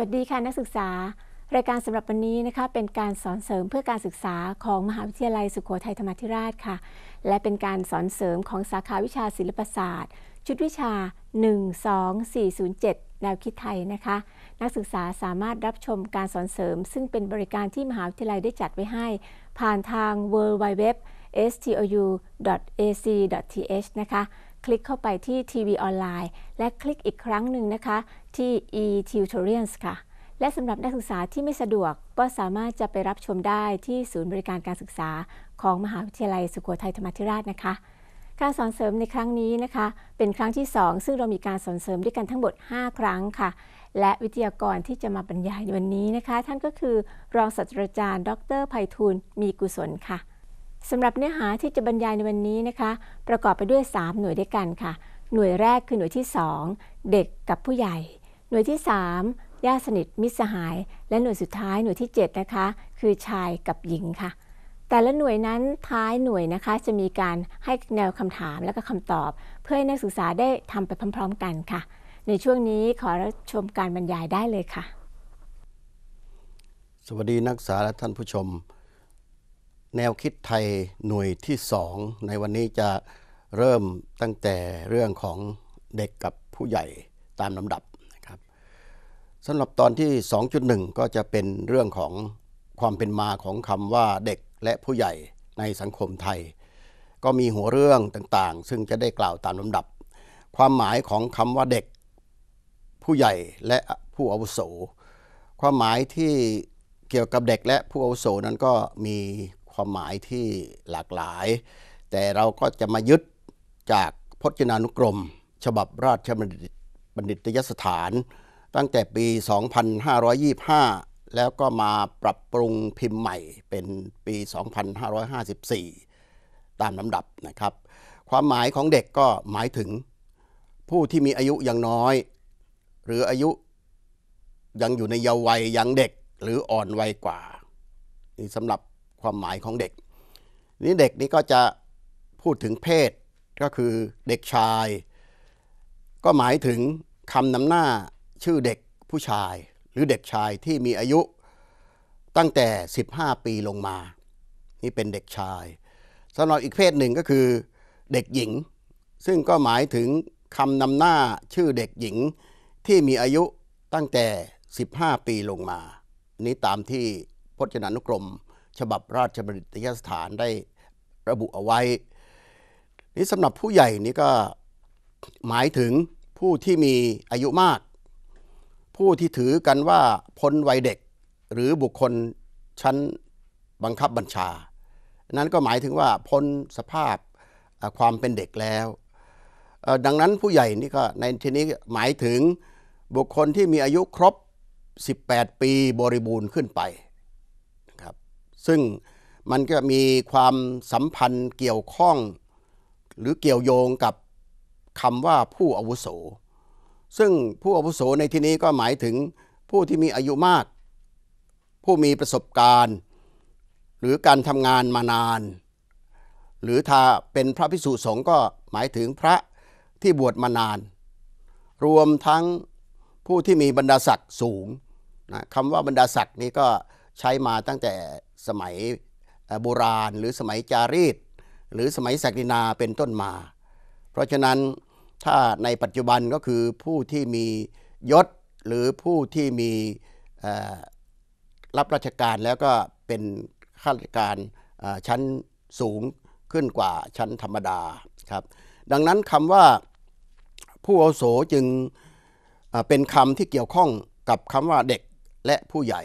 วัสดีค่ะนักศึกษารายการสำหรับวันนี้นะคะเป็นการสอนเสริมเพื่อการศึกษาของ มหาวิทยาลัยสุขโขทัยธรรมธิราชค่ะและเป็นการสอนเสริมของสาขาวิชาศิลปศาสตร์ ชุดวิชา 12407 แนวคิดไทยนะคะ นักศึกษาสามารถรับชมการสอนเสริม ซึ่งเป็นบริการที่มหาวิทยาลัยได้จัดไว้ให้ ผ่านทาง w w w s t o u a c t h นะคะคลิกเข้าไปที่ทีวีออนไลน์และคลิกอีกครั้งหนึ่งนะคะที่ e-tutorials ค่ะ และสำหรับนักศึกษาที่ไม่สะดวกก็สามารถจะไปรับชมได้ที่ศูนย์บริการการศึกษาของมหาวิทยาลัยสุโขทัยธรรมาธิราชนะคะ การสอนเสริมในครั้งนี้นะคะเป็นครั้งที่ 2 ซึ่งเรามีการสอนเสริมด้วยกันทั้งหมด 5 ครั้งค่ะ และวิทยากรที่จะมาบรรยายในวันนี้นะคะ ท่านก็คือ รองศาสตราจารย์ ดรไพฑูรย์มีกุศลค่ะสำหรับเนื้อหาที่จะบรรยายในวันนี้นะคะประกอบไปด้วย 3 หน่วยด้วยกันค่ะ หน่วยแรกคือหน่วยที่ 2 เด็กกับผู้ใหญ่หน่วยที่3ญาติสนิทมิตรสหาย และหน่วยสุดท้ายหน่วยที่ 7 นะคะ คือชายกับหญิงค่ะ แต่ละหน่วยนั้นท้ายหน่วยนะคะ จะมีการให้แนวคำถามและก็คำตอบ เพื่อให้นักศึกษาได้ทำไปพร้อมๆกันค่ะ ในช่วงนี้ขอรับชมการบรรยายได้เลยค่ะ สวัสดีนักศึกษาและท่านผู้ชม แนวคิดไทยหน่วยที่ 2 ในวันนี้จะเริ่มตั้งแต่เรื่องของเด็กกับผู้ใหญ่ตามลำดับสำหรับตอนที่ 2.1 ก็จะเป็นเรื่องของความเป็นมาของคำว่าเด็กและผู้ใหญ่ในสังคมไทย ก็มีหัวเรื่องต่างๆ ซึ่งจะได้กล่าวตามลำดับ ความหมายของคำว่าเด็กผู้ใหญ่และผู้อาวุโส ความหมายที่เกี่ยวกับเด็กและผู้อาวุโสนั้นก็มีความหมายที่หลากหลาย แต่เราก็จะมายึดจากพจนานุกรม ฉบับราชบัณฑิตยสถานตั้งแต่ปี 2525 แล้วก็มาปรับปรุงพิมพ์ใหม่เป็นปี 2554 ตามลำดับนะครับ ความหมายของเด็กก็หมายถึงผู้ที่มีอายุยังน้อย หรืออายุยังอยู่ในเยาว์วัยยังเด็กหรืออ่อนวัยกว่านี่สำหรับความหมายของเด็ก นี่เด็กนี่ก็จะพูดถึงเพศก็คือเด็กชาย ก็หมายถึงคำนำหน้าชื่อเด็กผู้ชายหรือเด็กชายที่มีอายุตั้งแต่ 15 ปีลงมา นี่เป็นเด็กชายสำหรับอีกเพศหนึ่งก็คือเด็กหญิง ซึ่งก็หมายถึงคำนำหน้าชื่อเด็กหญิงที่มีอายุตั้งแต่ 15 ปีลงมา นี้ตามที่พจนานุกรม ฉบับราชบัณฑิตยสถานได้ระบุเอาไว้นี่สำหรับผู้ใหญ่นี่ก็หมายถึงผู้ที่มีอายุมากผู้ที่ถือกันว่าพ้นวัยเด็กหรือบุคคลชั้นบังคับบัญชา นั้นก็หมายถึงว่าพ้นสภาพความเป็นเด็กแล้ว ดังนั้นผู้ใหญ่นี่ก็ในที่นี้หมายถึงบุคคลที่มีอายุครบ 18 ปีบริบูรณ์ขึ้นไปนะครับซึ่งมันก็มีความสัมพันธ์เกี่ยวข้อง หรือเกี่ยวโยงกับคำว่าผู้อาวุโสซึ่งผู้อาวุโสในที่นี้ก็หมายถึงผู้ที่มีอายุมาก ผู้มีประสบการณ์ หรือการทำงานมานาน หรือถ้าเป็นพระพิสุสงฆ์ก็หมายถึงพระที่บวชมานาน รวมทั้งผู้ที่มีบรรดาศักดิ์สูงนะคำว่าบรรดาศักดิ์นี้ก็ใช้มาตั้งแต่สมัยโบราณ หรือสมัยจารีต หรือสมัยศักดินาเป็นต้นมา เพราะฉะนั้นถ้าในปัจจุบันก็คือผู้ที่มียศหรือผู้ที่มีรับราชการแล้วก็เป็นข้าราชการชั้นสูงขึ้นกว่าชั้นธรรมดาครับดังนั้นคำว่าผู้อาวุโสจึงเป็นคำที่เกี่ยวข้องกับคำว่าเด็กและผู้ใหญ่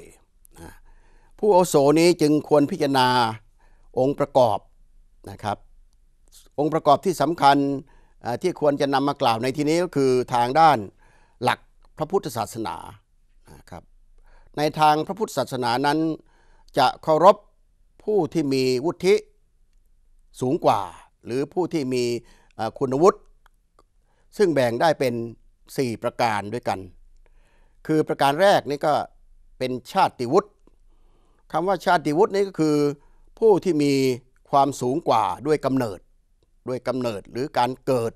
ผู้อาวุโสนี้จึงควรพิจารณาองค์ประกอบนะครับองค์ประกอบที่สำคัญที่ควรจะนำมากล่าวในที่นี้ก็คือทางด้านหลักพระพุทธศาสนานะครับในทางพระพุทธศาสนานั้น จะเคารพผู้ที่มีวุฒิสูงกว่า หรือผู้ที่มีคุณวุฒิ ซึ่งแบ่งได้เป็น 4 ประการด้วยกัน คือประการแรกนี่ก็เป็นชาติวุฒิคำว่าชาติวุฒินี่ก็คือผู้ที่มีความสูงกว่าด้วยกำเนิดด้วยกำเนิดหรือการเกิด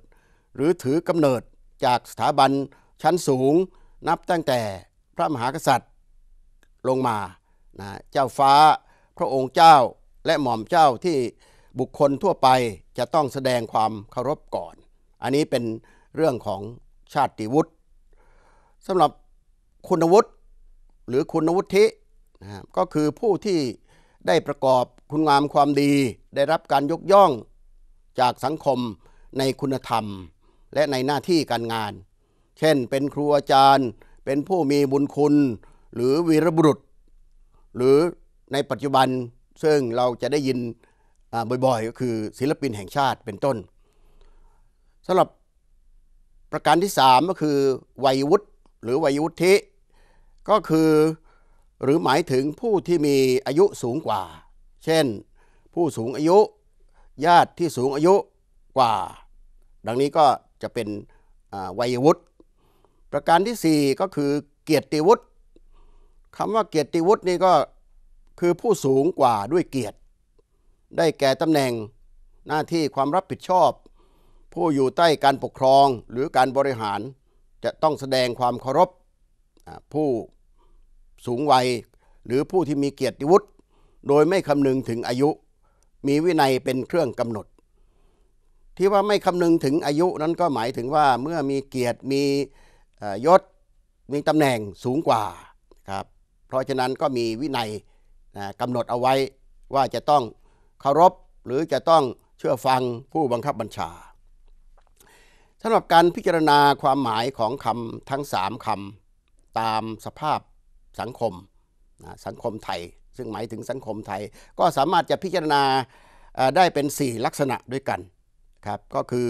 หรือถือกำเนิดจากสถาบันชั้นสูงนับตั้งแต่พระมหากษัตริย์ลงมานะเจ้าฟ้าพระองค์เจ้าและหม่อมเจ้าที่บุคคลทั่วไปจะต้องแสดงความเคารพก่อน อันนี้เป็นเรื่องของชาติวุฒิสำหรับคุณวุฒิหรือคุณวุฒินะก็คือผู้ที่ได้ประกอบคุณงามความดี ได้รับการยกย่องจากสังคมในคุณธรรมและในหน้าที่การงาน เช่นเป็นครูอาจารย์เป็นผู้มีบุญคุณ หรือวีรบุรุษ หรือในปัจจุบันซึ่งเราจะได้ยินบ่อยๆ ก็คือศิลปินแห่งชาติเป็นต้นสำหรับประการที่ 3 ก็คือวัยวุฒิหรือวัยวุฒิก็คือหรือหมายถึงผู้ที่มีอายุสูงกว่า เช่นผู้สูงอายุญาติที่สูงอายุกว่า ดังนี้ก็จะเป็นวัยวุฒิ ประการที่ 4 ก็คือเกียรติวุฒิคำว่าเกียรติวุฒินี่ก็คือผู้สูงกว่าด้วยเกียรติ ได้แก่ตำแหน่งหน้าที่ความรับผิดชอบ ผู้อยู่ใต้การปกครองหรือการบริหารจะต้องแสดงความเคารพผู้สูงวัย หรือผู้ที่มีเกียรติวุฒิโดยไม่คำนึงถึงอายุมีวินัยเป็นเครื่องกำหนด ที่ว่าไม่คำนึงถึงอายุนั้นก็หมายถึงว่าเมื่อมีเกียรติมียศมีตำแหน่งสูงกว่าครับเพราะฉะนั้นก็มีวินัยกำหนดเอาไว้ว่าจะต้องเคารพหรือจะต้องเชื่อฟังผู้บังคับบัญชาสำหรับการพิจารณาความหมายของคำทั้งสามคำตามสภาพสังคมสังคมไทยซึ่งหมายถึงสังคมไทยก็สามารถจะพิจารณาได้เป็น 4 ลักษณะด้วยกันครับก็คือ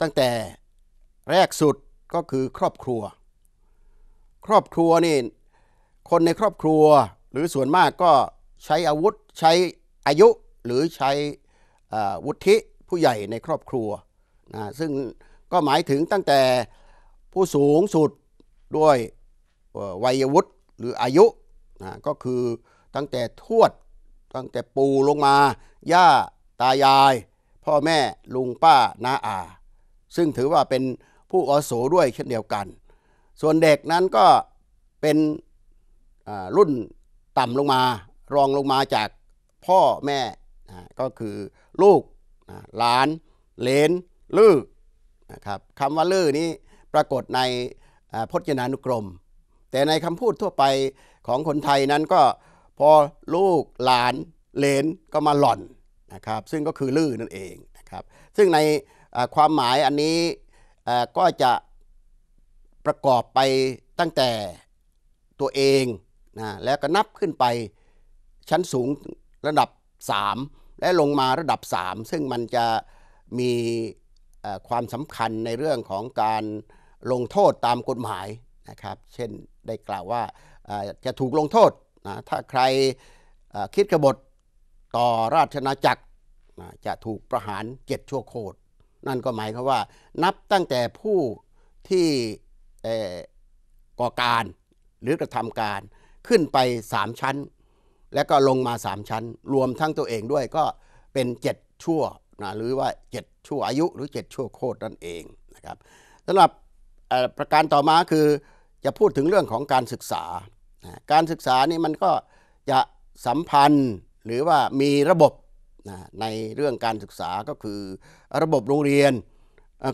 ตั้งแต่แรกสุดก็คือครอบครัว ครอบครัวนี่คนในครอบครัวหรือส่วนมากก็ใช้อาวุธใช้อายุหรือใช้วุฒิผู้ใหญ่ในครอบครัวนะซึ่งก็หมายถึงตั้งแต่ผู้สูงสุดด้วยวัยวุฒิหรืออายุนะก็คือตั้งแต่ทวด ตั้งแต่ปู่ลงมา ย่า ตายาย พ่อแม่ ลุงป้าน้าอาซึ่งถือว่าเป็นผู้อโสด้วยเช่นเดียวกัน ส่วนเด็กนั้นก็เป็นรุ่นต่ำลงมา รองลงมาจากพ่อแม่ ก็คือลูก หลาน เลนลือนะครับคำว่าลือ นี้ปรากฏในพจนานุกรม แต่ในคำพูดทั่วไปของคนไทยนั้นก็พอลูก หลานเลนก็มาหล่อนนะครับ ซึ่งก็คือลื่อนั่นเองนะครับซึ่งในความหมายอันนี้ก็จะประกอบไปตั้งแต่ตัวเองนะแล้วก็นับขึ้นไปชั้นสูงระดับ 3 และลงมาระดับ 3 ซึ่งมันจะมีความสำคัญในเรื่องของการลงโทษตามกฎหมายนะครับ เช่นได้กล่าวว่าจะถูกลงโทษนะถ้าใครคิดกบฏต่อราชนาจักรนะจะถูกประหารเจ็ดชั่วโคตรนั่นก็หมายความว่า นับตั้งแต่ผู้ที่ก่อการหรือกระทำการขึ้นไปสามชั้น และก็ลงมาสามชั้น รวมทั้งตัวเองด้วยก็เป็นเจ็ดชั่วนะหรือว่าเจ็ดชั่วอายุ หรือเจ็ดชั่วโคตรนั่นเองนะครับสำหรับประการต่อมาคือจะพูดถึงเรื่องของการศึกษาการศึกษานี่มันก็จะสัมพันธ์หรือว่ามีระบบในเรื่องการศึกษาก็คือระบบโรงเรียน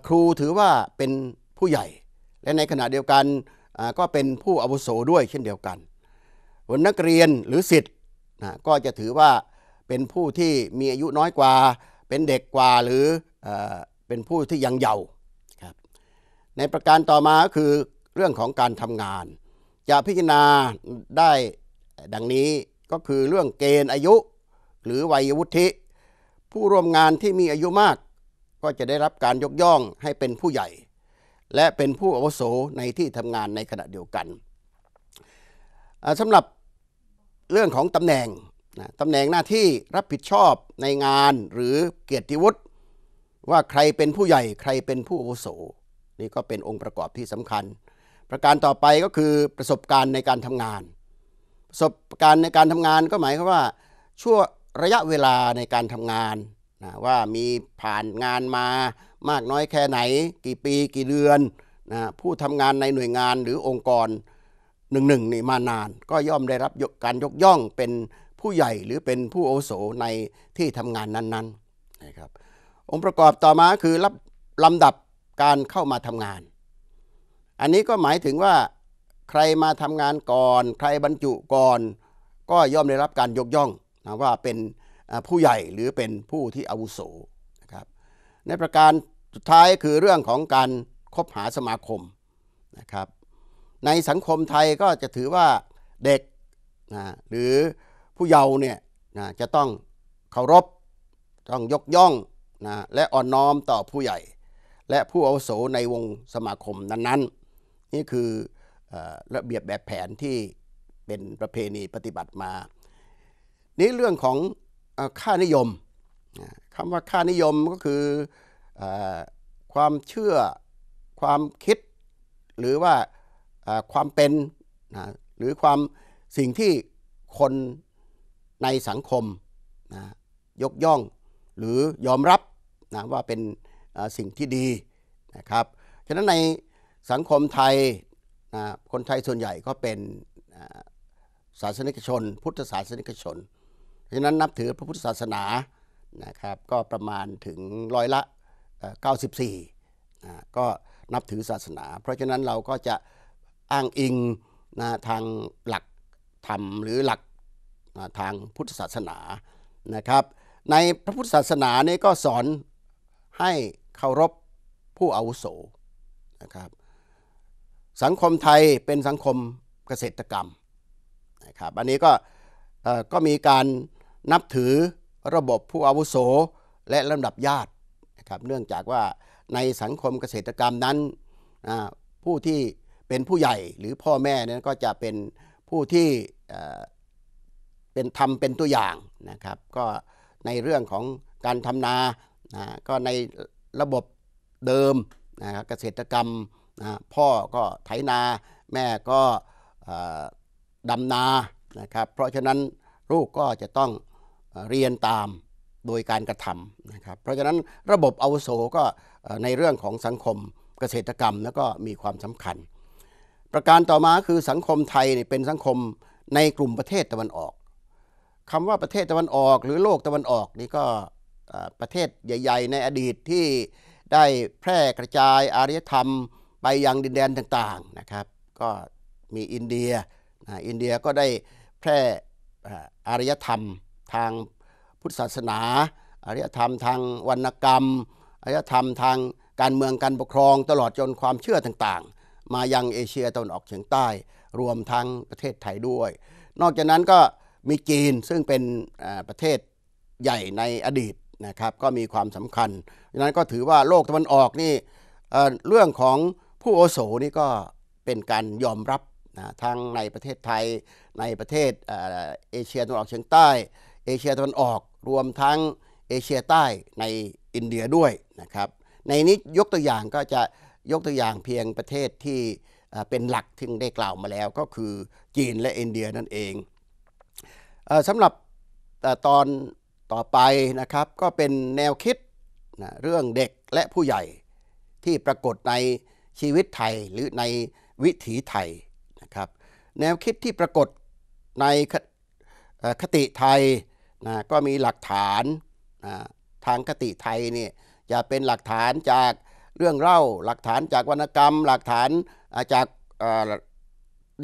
ครูถือว่าเป็นผู้ใหญ่ และในขณะเดียวกันก็เป็นผู้อาวุโสด้วยเช่นเดียวกันนนักเรียนหรือสิทธ์ก็จะถือว่าเป็นผู้ที่มีอายุน้อยกว่า เป็นเด็กกว่าหรือเป็นผู้ที่ยังเยาว์ครับในประการต่อมาก็คือเรื่องของการทำงานจะพิจารณาได้ดังนี้ก็คือเรื่องเกณฑ์อายุหรือวัยวุฒิผู้ร่วมงานที่มีอายุมาก ก็จะได้รับการยกย่องให้เป็นผู้ใหญ่ และเป็นผู้อาวุโสในที่ทำงานในขณะเดียวกันสำหรับเรื่องของตำแหน่งตำแหน่งหน้าที่รับผิดชอบในงานหรือเกียรติวุฒิว่าใครเป็นผู้ใหญ่ใครเป็นผู้อาวุโสนี่ก็เป็นองค์ประกอบที่สำคัญประการต่อไปก็คือประสบการณ์ในการทำงาน ประสบการณ์ในการทำงานก็หมายความว่าช่วงระยะเวลาในการทำงานนะว่ามีผ่านงานมามากน้อยแค่ไหน กี่ปีกี่เดือนนะผู้ทำงานในหน่วยงานหรือองค์กรหนึ่งหนึ่งนี่มานาน ก็ย่อมได้รับการยกย่องเป็นผู้ใหญ่หรือเป็นผู้โอโสในที่ทำงานนั้นๆนะครับองค์ประกอบต่อมาคือรับลำดับการเข้ามาทำงานอันนี้ก็หมายถึงว่าใครมาทำงานก่อน ใครบรรจุก่อนก็ย่อมได้รับการยกย่องนะว่าเป็นผู้ใหญ่หรือเป็นผู้ที่อาวุโสนะครับในประการสุดท้ายคือเรื่องของการคบหาสมาคมนะครับ ในสังคมไทยก็จะถือว่าเด็กนะหรือผู้เยาว์เนี่ยนะจะต้องเคารพต้องยกย่องนะและอ่อนน้อมต่อผู้ใหญ่ และผู้อาวุโสในวงสมาคมนั้นๆนี่คือระเบียบแบบแผนที่เป็นประเพณีปฏิบัติมา นี่เรื่องของค่านิยมคำว่าค่านิยมก็คืออความเชื่อความคิด หรือว่าความเป็นนะหรือความสิ่งที่คนในสังคมนะยกย่องหรือยอมรับนะว่าเป็นสิ่งที่ดีนะครับ ฉะนั้นในสังคมไทยนะคนไทยส่วนใหญ่ก็เป็นศาสนิกชน พุทธศาสนิกชนเพราะฉะนั้นนับถือพระพุทธศาสนานะครับ ก็ประมาณถึงร้อยละ 94นะก็นับถือศาสนา เพราะฉะนั้นเราก็จะอ้างอิงนะทางหลักธรรม หรือหลักนะทางพุทธศาสนานะครับ ในพระพุทธศาสนาเนี่ยก็สอนให้เคารพผู้อาวุโสนะครับสังคมไทยเป็นสังคมเกษตรกรรมนะครับอันนี้ก็ก็มีการนับถือระบบผู้อาวุโสและลำดับญาตินะครับเนื่องจากว่าในสังคมเกษตรกรรมนั้นผู้ที่เป็นผู้ใหญ่หรือพ่อแม่นั้นก็จะเป็นผู้ที่เป็นทำเป็นตัวอย่างนะครับก็ในเรื่องของการทำนานะก็ในระบบเดิมนะเกษตรกรรมนะพ่อก็ไถนาแม่ก็ดำนานะครับเพราะฉะนั้น ลูกก็จะต้องเรียนตามโดยการกระทำนะครับเพราะฉะนั้นระบบอาวุโสก็ในเรื่องของสังคมเกษตรกรรมแล้วก็มีความสำคัญ ประการต่อมาคือสังคมไทยเป็นสังคมในกลุ่มประเทศตะวันออกคำว่าประเทศตะวันออก หรือโลกตะวันออก นี่ก็ประเทศใหญ่ ๆ ในอดีตที่ได้แพร่กระจายอารยธรรมไปยังดินแดนต่างๆนะครับ ก็มีอินเดียอินเดียก็ได้แพร่อารยธรรมทางพุทธศาสนาอารยธรรมทางวรรณกรรมอารยธรรมทางการเมืองการปกครองตลอดจนความเชื่อต่างๆ มายังเอเชียตะวันออกเฉียงใต้รวมทั้งประเทศไทยด้วย นอกจากนั้นก็มีจีนซึ่งเป็นประเทศใหญ่ในอดีตนะครับก็มีความสำคัญดังนั้นก็ถือว่าโลกตะวันออกนี่เรื่องของผู้โอโสนี่ก็เป็นการยอมรับนะทั้งในประเทศไทยในประเทศเอเชียตะวันออกเฉียงใต้ เอเชียตะวันออกรวมทั้งเอเชียใต้ในอินเดียด้วยนะครับในนี้ยกตัวอย่างก็จะยกตัวอย่างเพียงประเทศที่เป็นหลักที่ได้กล่าวมาแล้ว ก็คือจีนและอินเดียนั่นเองสำหรับตอนต่อไปนะครับก็เป็นแนวคิดนะเรื่องเด็กและผู้ใหญ่ที่ปรากฏในชีวิตไทยหรือในวิถีไทยนะครับแนวคิดที่ปรากฏในคติไทยนะก็มีหลักฐานนะทางคติไทยนี่จะเป็นหลักฐานจากเรื่องเล่าหลักฐานจากวรรณกรรม หลักฐานจาก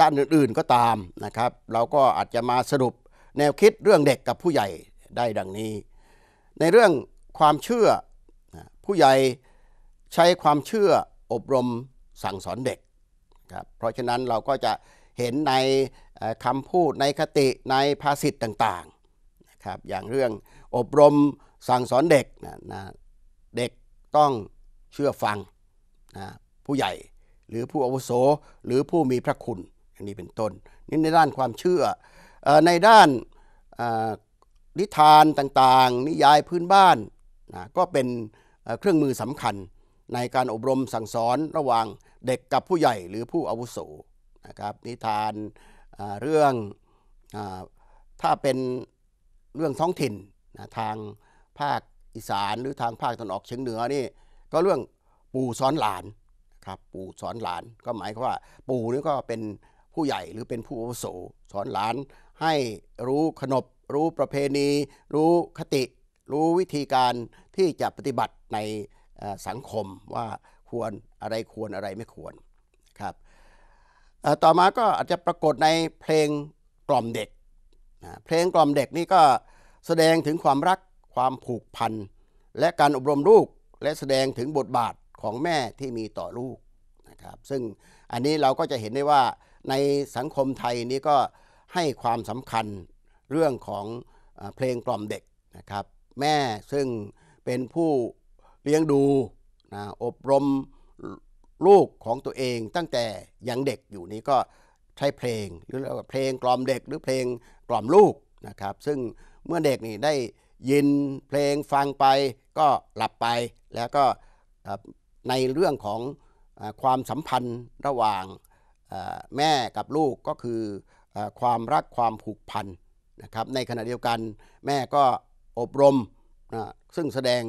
ด้านอื่น ๆก็ตามนะครับเราก็อาจจะมาสรุปแนวคิดเรื่องเด็กกับผู้ใหญ่ได้ดังนี้ ในเรื่องความเชื่อผู้ใหญ่ใช้ความเชื่ออบรมสั่งสอนเด็กครับเพราะฉะนั้นเราก็จะเห็นในคำพูดในคติในภาษิตต่างๆนะครับอย่างเรื่องอบรมสั่งสอนเด็กนะนะเด็กต้องเชื่อฟังนะผู้ใหญ่หรือผู้อาวุโสหรือผู้มีพระคุณอันนี้เป็นต้นนี่ในด้านความเชื่อในด้านนิทานต่างๆ นิยายพื้นบ้านนะก็เป็นเครื่องมือสำคัญในการอบรมสั่งสอนระหว่างเด็กกับผู้ใหญ่หรือผู้อาวุโสนะครับนิทานเรื่องถ้าเป็นเรื่องท้องถิ่นนะทางภาคอีสาน หรือทางภาคตะนออกเฉียงเหนือนี่ก็เรื่องปู่สอนหลานครับปู่สอนหลานก็หมายความว่า ปู่นี่ก็เป็นผู้ใหญ่หรือเป็นผู้อาวุโสสอนหลานให้รู้ขนบ รู้ประเพณี รู้คติรู้วิธีการที่จะปฏิบัติในสังคมว่าควรอะไรควรอะไรไม่ควรครับต่อมาก็อาจจะปรากฏในเพลงกล่อมเด็ก เพลงกล่อมเด็กนี่ก็แสดงถึงความรักความผูกพัน และการอบรมลูก และแสดงถึงบทบาทของแม่ที่มีต่อลูกนะครับซึ่งอันนี้เราก็จะเห็นได้ว่าในสังคมไทยนี้ก็ให้ความสำคัญเรื่องของเพลงกล่อมเด็กนะครับแม่ซึ่งเป็นผู้เลี้ยงดูนะอบรมลูกของตัวเองตั้งแต่ยังเด็กอยู่นี้ก็ใช้เพลงหรือเรียกเพลงกล่อมเด็กหรือเพลงกล่อมลูกนะครับซึ่งเมื่อเด็กนี่ได้ยินเพลงฟังไปก็หลับไป แล้วก็ในเรื่องของความสัมพันธ์ระหว่างแม่กับลูกก็คือความรักความผูกพันนะครับในขณะเดียวกันแม่ก็อบรมนะซึ่งแสดง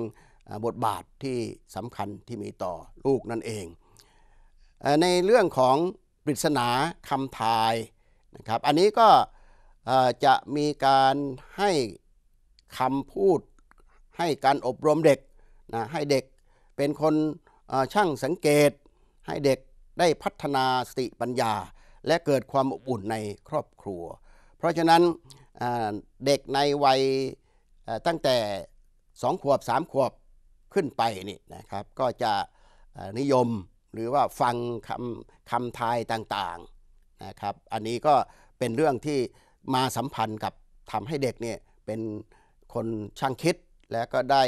บทบาทที่สำคัญที่มีต่อลูกนั่นเอง ในเรื่องของปริศนาคำทายนะครับอันนี้ก็จะมีการให้คำพูดให้การอบรมเด็กนะให้เด็กเป็นคนช่างสังเกต ให้เด็กได้พัฒนาสติปัญญาและเกิดความอบอุ่นในครอบครัว เพราะฉะนั้นเด็กในวัยตั้งแต่ 2 ขวบ 3 ขวบขึ้นไปนี่นะครับก็จะนิยมหรือว่าฟังคำคำทายต่างๆนะครับอันนี้ก็เป็นเรื่องที่มาสัมพันธ์กับทำให้เด็กเนี่ยเป็นคนช่างคิดและก็ได้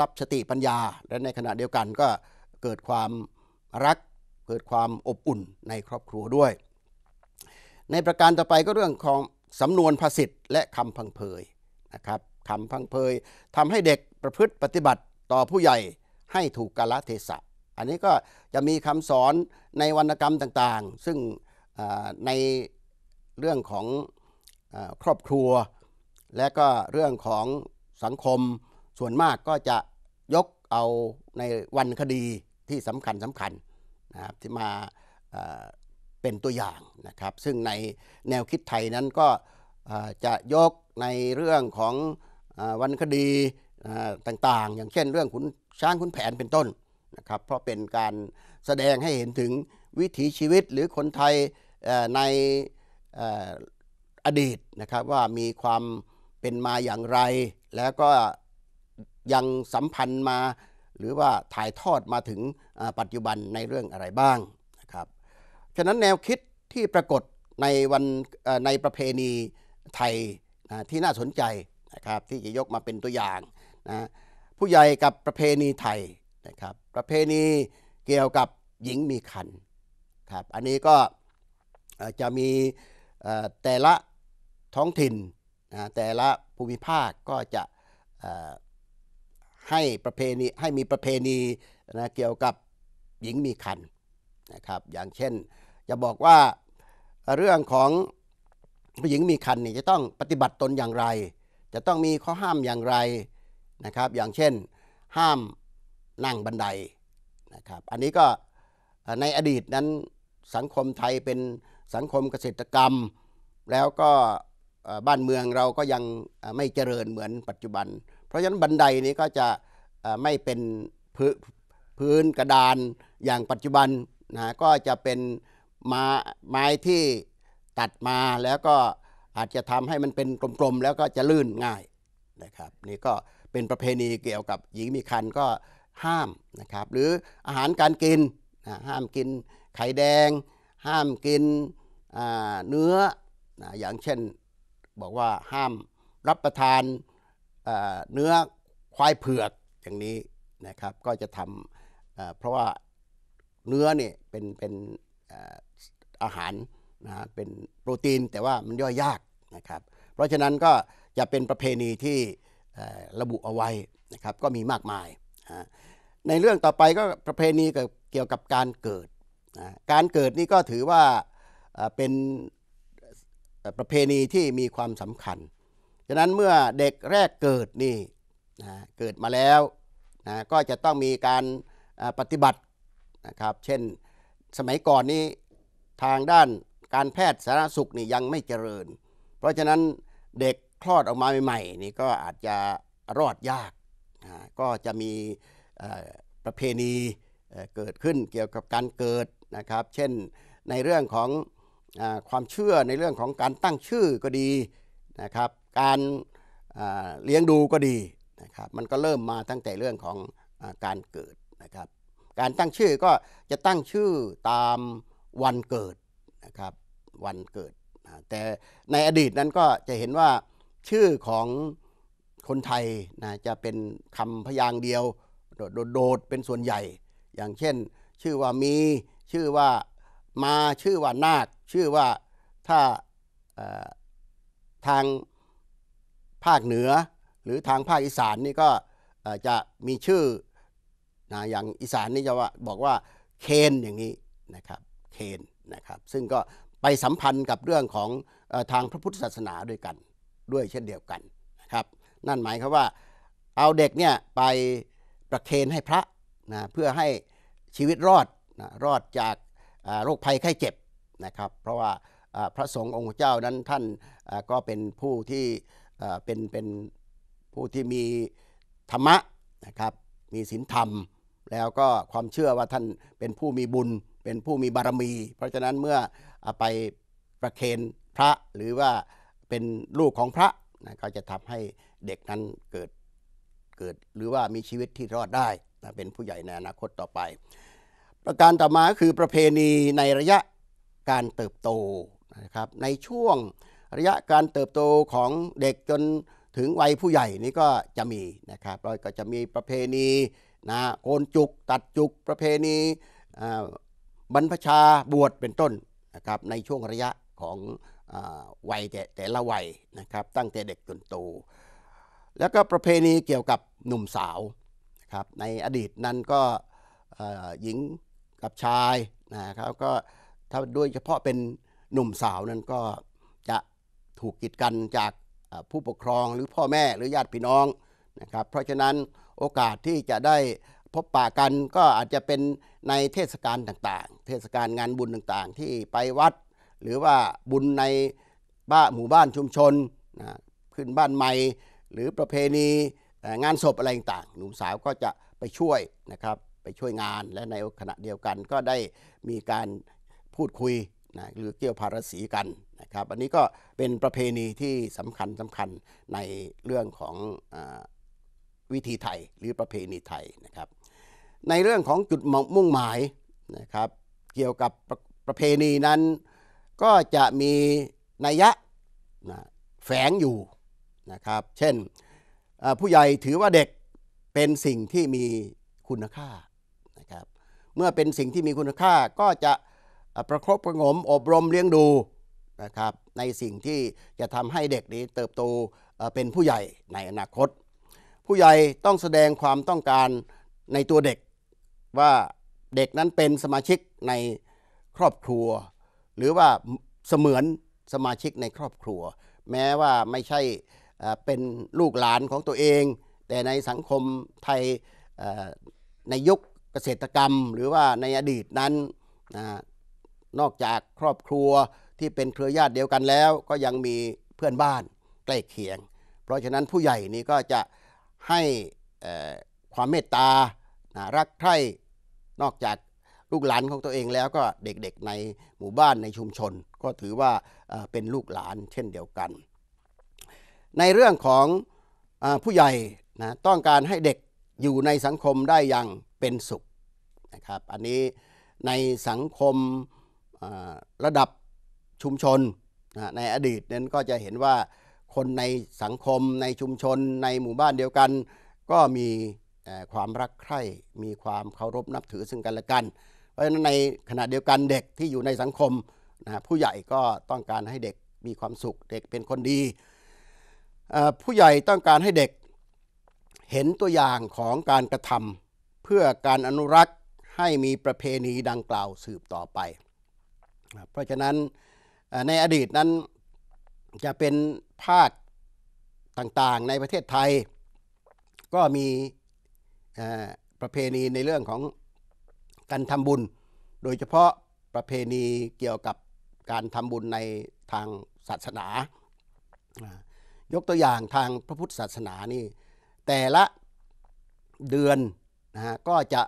รับสติปัญญา และในขณะเดียวกันก็เกิดความรักเกิดความอบอุ่นในครอบครัวด้วย ในประการต่อไปก็เรื่องของสำนวนภาษิตและคำพังเพยนะครับคำพังเพยทำให้เด็กประพฤติปฏิบัติต่อผู้ใหญ่ให้ถูกกาลเทศะ อันนี้ก็จะมีคำสอนในวรรณกรรมต่างๆ ซึ่งในเรื่องของครอบครัว และก็เรื่องของสังคมส่วนมากก็จะยกเอาในวันคดีที่สำคัญสำคัญนะครับที่มาเป็นตัวอย่างนะครับซึ่งในแนวคิดไทยนั้นก็จะยกในเรื่องของวันคดีต่างๆ อย่างเช่นเรื่องขุนช้างขุนแผนเป็นต้นนะครับเพราะเป็นการแสดงให้เห็นถึงวิถีชีวิตหรือคนไทยในอดีตนะครับว่ามีความเป็นมาอย่างไร แล้วก็ยังสัมพันธ์มาหรือว่าถ่ายทอดมาถึงปัจจุบันในเรื่องอะไรบ้างนะครับฉะนั้นแนวคิดที่ปรากฏในวันในประเพณีไทยที่น่าสนใจนะครับที่จะยกมาเป็นตัวอย่างนะผู้ใหญ่กับประเพณีไทยนะครับ ประเพณีเกี่ยวกับหญิงมีคันครับ อันนี้ก็จะมีแต่ละท้องถิ่นนะแต่ละภูมิภาคก็จะให้ประเพณีให้มีประเพณีนะเกี่ยวกับหญิงมีคันนะครับ อย่างเช่นจะบอกว่าเรื่องของผู้หญิงมีคันนี่จะต้องปฏิบัติตนอย่างไร จะต้องมีข้อห้ามอย่างไรนะครับอย่างเช่นห้ามนั่งบันไดนะครับอันนี้ก็ในอดีตนั้นสังคมไทยเป็นสังคมเกษตรกรรม แล้วก็บ้านเมืองเราก็ยังไม่เจริญเหมือนปัจจุบัน เพราะฉะนั้นบันไดนี้ก็จะไม่เป็นพื้นกระดานอย่างปัจจุบันนะก็จะเป็นมไม้ที่ตัดมาแล้วก็อาจจะทำให้มันเป็นกลมๆ แล้วก็จะลื่นง่ายนะครับนี่ก็เป็นประเพณีเกี่ยวกับหญิงมีครรภ์ก็ห้ามนะครับหรืออาหารการกินห้ามกินไข่แดง ห้ามกินเนื้ออย่างเช่นบอกว่าห้ามรับประทานเนื้อควายเผือกอย่างนี้นะครับก็จะทำเพราะว่าเนื้อเนี่ยเป็นเป็นอาหารนะเป็นโปรตีนแต่ว่ามันย่อยยากนะครับ เพราะฉะนั้นก็จะเป็นประเพณีที่ระบุเอาไว้นะครับก็มีมากมาย ในเรื่องต่อไปก็ประเพณีเกี่ยวกับการเกิด การเกิดนี่ก็ถือว่าเป็นประเพณีที่มีความสำคัญ ฉะนั้นเมื่อเด็กแรกเกิดนี่เกิดมาแล้วก็จะต้องมีการปฏิบัตินะครับ เช่นสมัยก่อนนี้ทางด้านการแพทย์สาธารณสุขนี่ยังไม่เจริญ เพราะฉะนั้นเด็กคลอดออกมาใหม่ๆนี่ก็อาจจะรอดยาก ก็จะมีประเพณีเกิดขึ้นเกี่ยวกับการเกิดนะครับ เช่นในเรื่องของอความเชื่อในเรื่องของการตั้งชื่อก็ดีนะครับ การเลี้ยงดูก็ดีนะครับ มันก็เริ่มมาตั้งแต่เรื่องของอการเกิดนะครับ การตั้งชื่อก็จะตั้งชื่อตามวันเกิดนะครับ วันเกิด แต่ในอดีตนั้นก็จะเห็นว่าชื่อของคนไทยนะจะเป็นคำพยางเดียวโดดเป็นส่วนใหญ่ อย่างเช่นชื่อว่ามีชื่อว่ามาชื่อว่านาคชื่อว่าถ้าทางภาคเหนือหรือทางภาคอีสานนี่ก็จะมีชื่อนะอย่างอีสานนี่จะว่าบอกว่าเคนอย่างนี้นะครับเคนนะครับซึ่งก็ไปสัมพันธ์กับเรื่องของทางพระพุทธศาสนาด้วยกันด้วยเช่นเดียวกันนะครับ นั่นหมายความว่าเอาเด็กเนี่ยไปประเคนให้พระนะเพื่อให้ชีวิตรอดนะรอดจากโรคภัยไข้เจ็บนะครับ เพราะว่าพระสงฆ์องค์เจ้านั้นท่านก็เป็นผู้ที่เป็นเป็นผู้ที่มีธรรมะนะครับมีศีลธรรมแล้วก็ความเชื่อว่าท่านเป็นผู้มีบุญเป็นผู้มีบารมี เพราะฉะนั้นเมื่อไปประเคนพระหรือว่าเป็นลูกของพระนะก็จะทำให้เด็กนั้นเกิดเกิดหรือว่ามีชีวิตที่รอดได้นะเป็นผู้ใหญ่ในอนาคตต่อไป ประการต่อมาคือประเพณีในระยะการเติบโตนะครับในช่วงระยะการเติบโตของเด็กจนถึงวัยผู้ใหญ่นี่ก็จะมีนะครับเราก็จะมีประเพณีนะโกนจุกตัดจุกประเพณีบรรพชาบวชเป็นต้นนะครับในช่วงระยะของวัยแต่แต่ละวัยนะครับตั้งแต่เด็กจนโตแล้วก็ประเพณีเกี่ยวกับหนุ่มสาวนะครับในอดีตนั้นก็หญิงกับชายนะครับก็ถ้าด้วยเฉพาะเป็นหนุ่มสาวนั้นก็จะถูกกีดกันจากผู้ปกครองหรือพ่อแม่หรือญาติพี่น้องนะครับเพราะฉะนั้นโอกาสที่จะได้พบปะกันก็อาจจะเป็นในเทศกาลต่างๆ เทศกาลงานบุญต่างๆ ที่ไปวัดหรือว่าบุญในบ้านหมู่บ้านชุมชน นะขึ้นบ้านใหม่หรือประเพณีงานศพอะไรต่างหนุ่มสาวก็จะไปช่วยนะครับไปช่วยงานและในขณะเดียวกันก็ได้มีการพูดคุยนะหรือเกี่ยวภารสีกันนะครับ อันนี้ก็เป็นประเพณีที่สำคัญสำคัญในเรื่องของอวิธีไทย หรือประเพณีไทยนะครับ ในเรื่องของจุดมุ่งหมายนะครับ เกี่ยวกับประประเพณีนั้นก็จะมีนัยยะนะแฝงอยู่นะครับ เช่นผู้ใหญ่ถือว่าเด็กเป็นสิ่งที่มีคุณค่านะครับ เมื่อเป็นสิ่งที่มีคุณค่าก็จะประครบประงมอบรมเลี้ยงดูนะครับในสิ่งที่จะทำให้เด็กนี้เติบโตเป็นผู้ใหญ่ในอนาคต ผู้ใหญ่ต้องแสดงความต้องการในตัวเด็ก ว่าเด็กนั้นเป็นสมาชิกในครอบครัวหรือว่าเสมือนสมาชิกในครอบครัว แม้ว่าไม่ใช่เป็นลูกหลานของตัวเอง แต่ในสังคมไทยในยุคเกษตรกรรม หรือว่าในอดีตนั้นนอกจากครอบครัวที่เป็นเครือญาติเดียวกันแล้วก็ยังมีเพื่อนบ้านใกล้เคียง เพราะฉะนั้นผู้ใหญ่นี่ก็จะให้ความเมตตารักใคร่นอกจากลูกหลานของตัวเองแล้วก็เด็กๆในหมู่บ้านในชุมชน ก็ถือว่าเป็นลูกหลานเช่นเดียวกัน ในเรื่องของผู้ใหญ่นะต้องการให้เด็กอยู่ในสังคมได้อย่างเป็นสุขนะครับอันนี้ในสังคมระดับชุมชนนะในอดีตนั้นก็จะเห็นว่าคนในสังคมในชุมชนในหมู่บ้านเดียวกัน ก็มีความรักใคร่มีความเคารพนับถือซึ่งกันและกันเพราะฉะนั้นในขณะเดียวกันเด็กที่อยู่ในสังคมนะผู้ใหญ่ก็ต้องการให้เด็กมีความสุขเด็กเป็นคนดี ผู้ใหญ่ต้องการให้เด็กเห็นตัวอย่างของการกระทำเพื่อการอนุรักษ์ให้มีประเพณีดังกล่าวสืบต่อไป เพราะฉะนั้นในอดีตนั้นจะเป็นภาคต่างๆ ในประเทศไทย ก็มีประเพณีในเรื่องของกันทำบุญโดยเฉพาะประเพณีเกี่ยวกับการทำบุญในทางศาสนา ยกตัวอย่างทางพระพุทธศาสนานี่แต่ละเดือนนะฮะก็จะ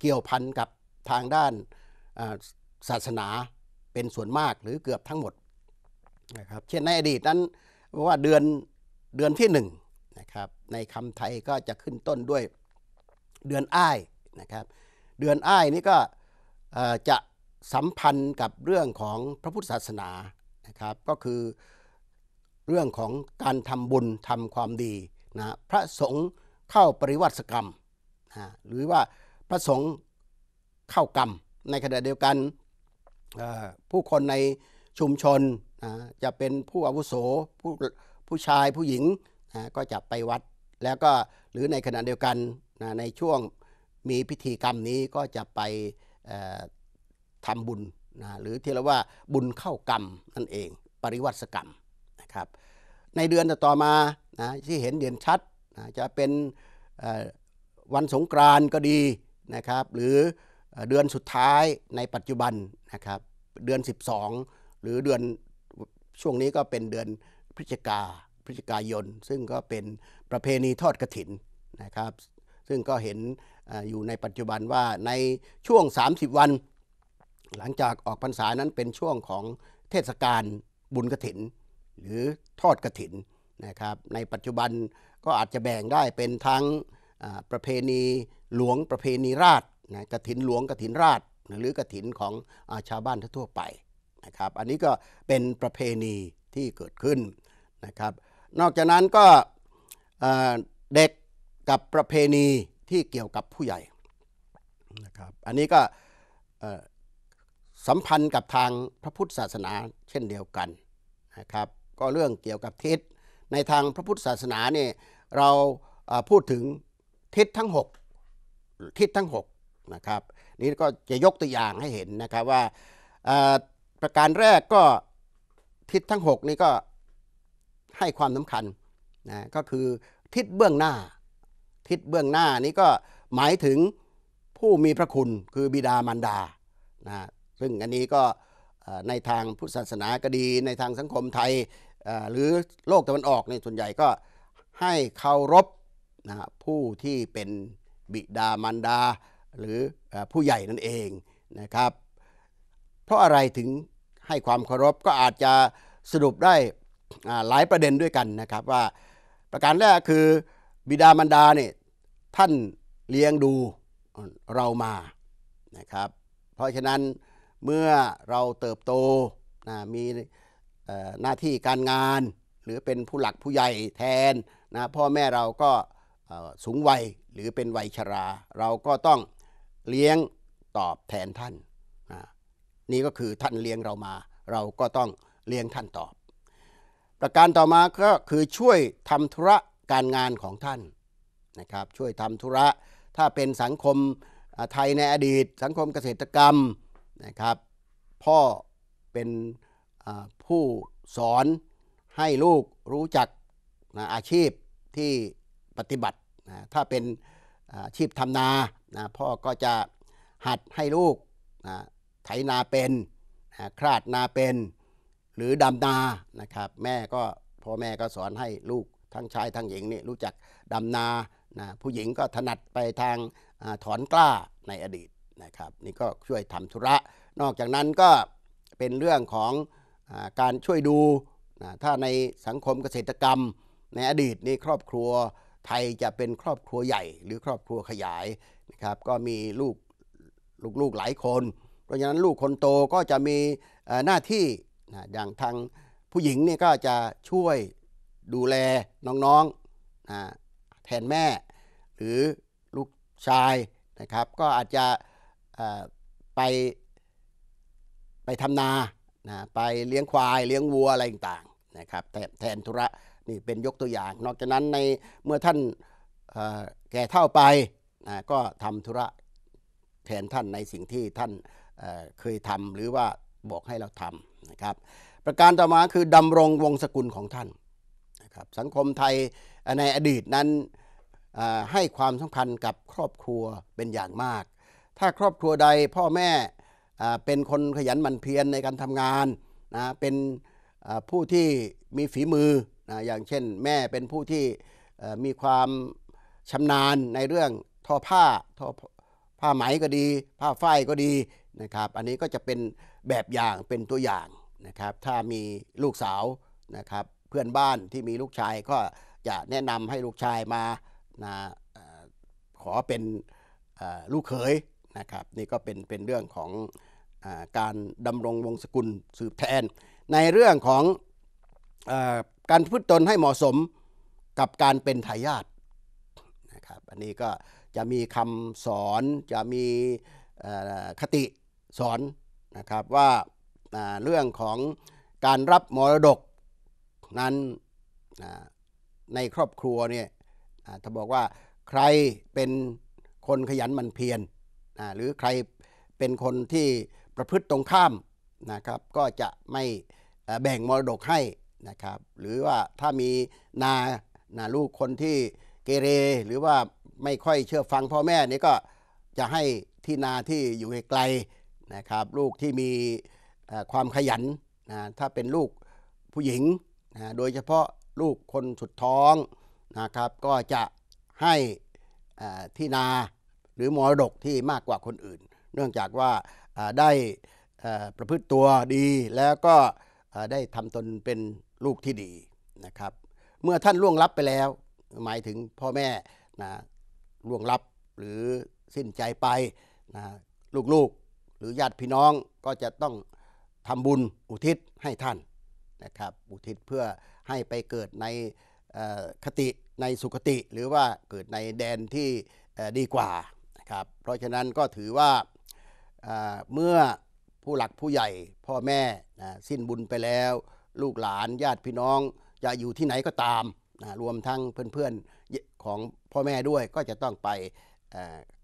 เกี่ยวพันกับทางด้านศาสนาเป็นส่วนมากหรือเกือบทั้งหมดนะครับเช่นในอดีตนั้นว่าเดือนเดือนที่หนึ่งนะครับในคำไทยก็จะขึ้นต้นด้วยเดือนอ้ายนะครับเดือนอ้ายนี่ก็จะสัมพันธ์กับเรื่องของพระพุทธศาสนานะครับก็คือเรื่องของการทำบุญทำความดีนะพระสงฆ์เข้าปริวัติกรรมนะหรือว่าพระสงฆ์เข้ากรรมในขณะเดียวกันผู้คนในชุมชนนะจะเป็นผู้อาวุโสผู้ผู้ชายผู้หญิงนะก็จะไปวัดแล้วก็หรือในขณะเดียวกันนะในช่วงมีพิธีกรรมนี้ก็จะไปทำบุญนะหรือที่เราว่าบุญเข้ากรรมนั่นเอง ปริวัติกรรมนะครับ ในเดือนต่อมานะที่เห็นเด่นชัดนะจะเป็นวันสงกรานก็ดีนะครับ หรือเดือนสุดท้ายในปัจจุบันนะครับเดือน 12 หรือเดือนช่วงนี้ก็เป็นเดือนพฤศจิกาพฤศจิกายนซึ่งก็เป็นประเพณีทอดกระถินนะครับ ซึ่งก็เห็นอยู่ในปัจจุบันว่าในช่วง 30 วัน หลังจากออกพรรษานั้นเป็นช่วงของเทศกาลบุญกระถิน หรือทอดกระถินนะครับในปัจจุบันก็อาจจะแบ่งได้เป็นทั้งประเพณีหลวงประเพณีราชนะกระถินหลวงกระถินราชหรือกระถินของอาชาวบ้านทั่วไปนะครับอันนี้ก็เป็นประเพณีที่เกิดขึ้นนะครับนอกจากนั้นก็เด็กกับประเพณีที่เกี่ยวกับผู้ใหญ่นะครับอันนี้ก็สัมพันธ์กับทางพระพุทธศาสนาเช่นเดียวกันนะครับก็เรื่องเกี่ยวกับทิศในทางพระพุทธศาสนาเนี่ยเราพูดถึงทิศทั้ง6ทิศทั้ง6นะครับนี่ก็จะยกตัวอย่างให้เห็นนะครับว่าประการแรกก็ทิศทั้ง6นี่ก็ให้ความสำคัญนะก็คือทิศเบื้องหน้าคิดเบื้องหน้านี้ก็หมายถึงผู้มีพระคุณคือบิดามารดานะซึ่งอันนี้ก็ในทางพุทธศาสนาก็ดีในทางสังคมไทยหรือโลกตะวันออกในส่วนใหญ่ก็ให้เคารพนะผู้ที่เป็นบิดามารดาหรือผู้ใหญ่นั่นเองนะครับ เพราะอะไรถึงให้ความเคารพก็อาจจะสรุปได้หลายประเด็นด้วยกันนะครับ ว่าประการแรกคือบิดามารดาเนี่ยท่านเลี้ยงดูเรามา นะครับ เพราะฉะนั้นเมื่อเราเติบโตนะมีหน้าที่การงานหรือเป็นผู้หลักผู้ใหญ่แทนนะพ่อแม่เราก็สูงวัยหรือเป็นวัยชรา เราก็ต้องเลี้ยงตอบแทนท่านนะนี่ก็คือท่านเลี้ยงเรามา เราก็ต้องเลี้ยงท่านตอบ ประการต่อมาก็คือช่วยทำธุระการงานของท่านะครับช่วยทำธุระ ถ้าเป็นสังคมไทยในอดีต สังคมเกษตรกรรมนะครับ พ่อเป็นผู้สอนให้ลูกรู้จักนะอาชีพที่ปฏิบัตินะถ้าเป็นอาชีพทำนานะพ่อก็จะหัดให้ลูกนะไถนาเป็นนะคลาดนาเป็นหรือดำนานะครับแม่ก็พ่อแม่ก็สอนให้ลูกทั้งชายทั้งหญิงนี่รู้จักดำนานะผู้หญิงก็ถนัดไปทางอถอนกล้าในอดีตนะครับนี่ก็ช่วยทำธุระ นอกจากนั้นก็เป็นเรื่องของอการช่วยดูนะถ้าในสังคมเกษตรกรรมในอดีตนี่ครอบครัวไทยจะเป็นครอบครัวใหญ่ หรือครอบครัวขยายนะครับก็มีลูกลูกกหลายคน เพราะฉะนั้นลูกคนโตก็จะมีหน้าที่นะอย่างทางผู้หญิงนี่ก็จะช่วยดูแลน้องๆนะแทนแม่หรือลูกชายนะครับก็อาจจะไปไปทำนานะไปเลี้ยงควาย เลี้ยงวัวอะไรต่างๆนะครับแทนธุระนี่เป็นยกตัวอย่าง นอกจากนั้นในเมื่อท่านแก่เท่าไปนะก็ทำธุระแทนท่านในสิ่งที่ท่านเเคยทำหรือว่าบอกให้เราทำนะครับประการต่อมาคือดำรงวงศกุลของท่านนะครับสังคมไทยในอดีตนั้นให้ความสำคัญกับครอบครัวเป็นอย่างมาก ถ้าครอบครัวใดพ่อแม่เป็นคนขยันหมั่นเพียรในการทำงานนะเป็นผู้ที่มีฝีมือนะอย่างเช่นแม่เป็นผู้ที่มีความชำนาญในเรื่องทอผ้าทอผ้าไหมก็ดี ผ้าฝ้ายก็ดีนะครับ อันนี้ก็จะเป็นแบบอย่างเป็นตัวอย่างนะครับ ถ้ามีลูกสาวนะครับ เพื่อนบ้านที่มีลูกชายก็จะแนะนำให้ลูกชายมานะขอเป็นลูกเขยนะครับนี่ก็เป็นเป็นเรื่องของอการดำรงวงศกุลสืบแทน ในเรื่องของอการพูดตนให้เหมาะสมกับการเป็นทายาทนะครับอันนี้ก็จะมีคำสอนจะมีคติสอนนะครับว่าเรื่องของการรับมรดก นั้นในครอบครัวเนี่ยถ้าบอกว่าใครเป็นคนขยันหมั่นเพียรหรือใครเป็นคนที่ประพฤติตรงข้ามนะครับ ก็จะไม่แบ่งมรดกให้นะครับ หรือว่าถ้ามีนา นาลูกคนที่เกเรหรือว่าไม่ค่อยเชื่อฟังพ่อแม่นี่ก็จะให้ที่นาที่อยู่ไกลนะครับ ลูกที่มีความขยันนะถ้าเป็นลูกผู้หญิงนะโดยเฉพาะลูกคนสุดท้องนะครับก็จะให้ที่นาหรือมรดกที่มากกว่าคนอื่น เนื่องจากว่าได้ประพฤติตัวดีแล้วก็ได้ทำตนเป็นลูกที่ดีนะครับ เมื่อท่านล่วงลับไปแล้ว หมายถึงพ่อแม่นะล่วงลับหรือสิ้นใจไปนะลูกๆหรือญาติพี่น้องก็จะต้องทำบุญอุทิศให้ท่านนะครับอุทิศเพื่อให้ไปเกิดในคติในสุคติ หรือว่าเกิดในแดนที่ดีกว่านะครับ เพราะฉะนั้นก็ถือว่าเมื่อผู้หลักผู้ใหญ่พ่อแม่นะสิ้นบุญไปแล้ว ลูกหลานญาติพี่น้องจะอยู่ที่ไหนก็ตามนะรวมทั้งเพื่อน ๆ ของพ่อแม่ด้วยก็จะต้องไป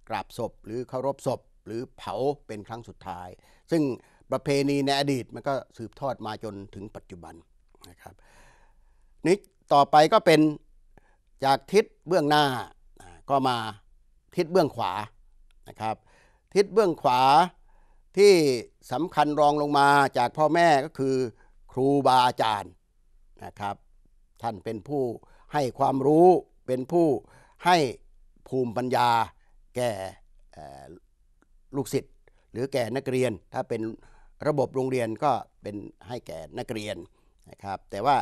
กราบศพ หรือเคารพศพหรือเผาเป็นครั้งสุดท้าย ซึ่งประเพณีในอดีตมันก็สืบทอดมาจนถึงปัจจุบันนะครับนี่ต่อไปก็เป็นจากทิศเบื้องหน้าก็มาทิศเบื้องขวานะครับทิศเบื้องขวาที่สำคัญรองลงมาจากพ่อแม่ก็คือครูบาอาจารย์นะครับท่านเป็นผู้ให้ความรู้ เป็นผู้ให้ภูมิปัญญา แก่ลูกศิษย์หรือแก่นักเรียน ถ้าเป็นระบบโรงเรียนก็เป็นให้แก่นักเรียนนะครับแต่ว่า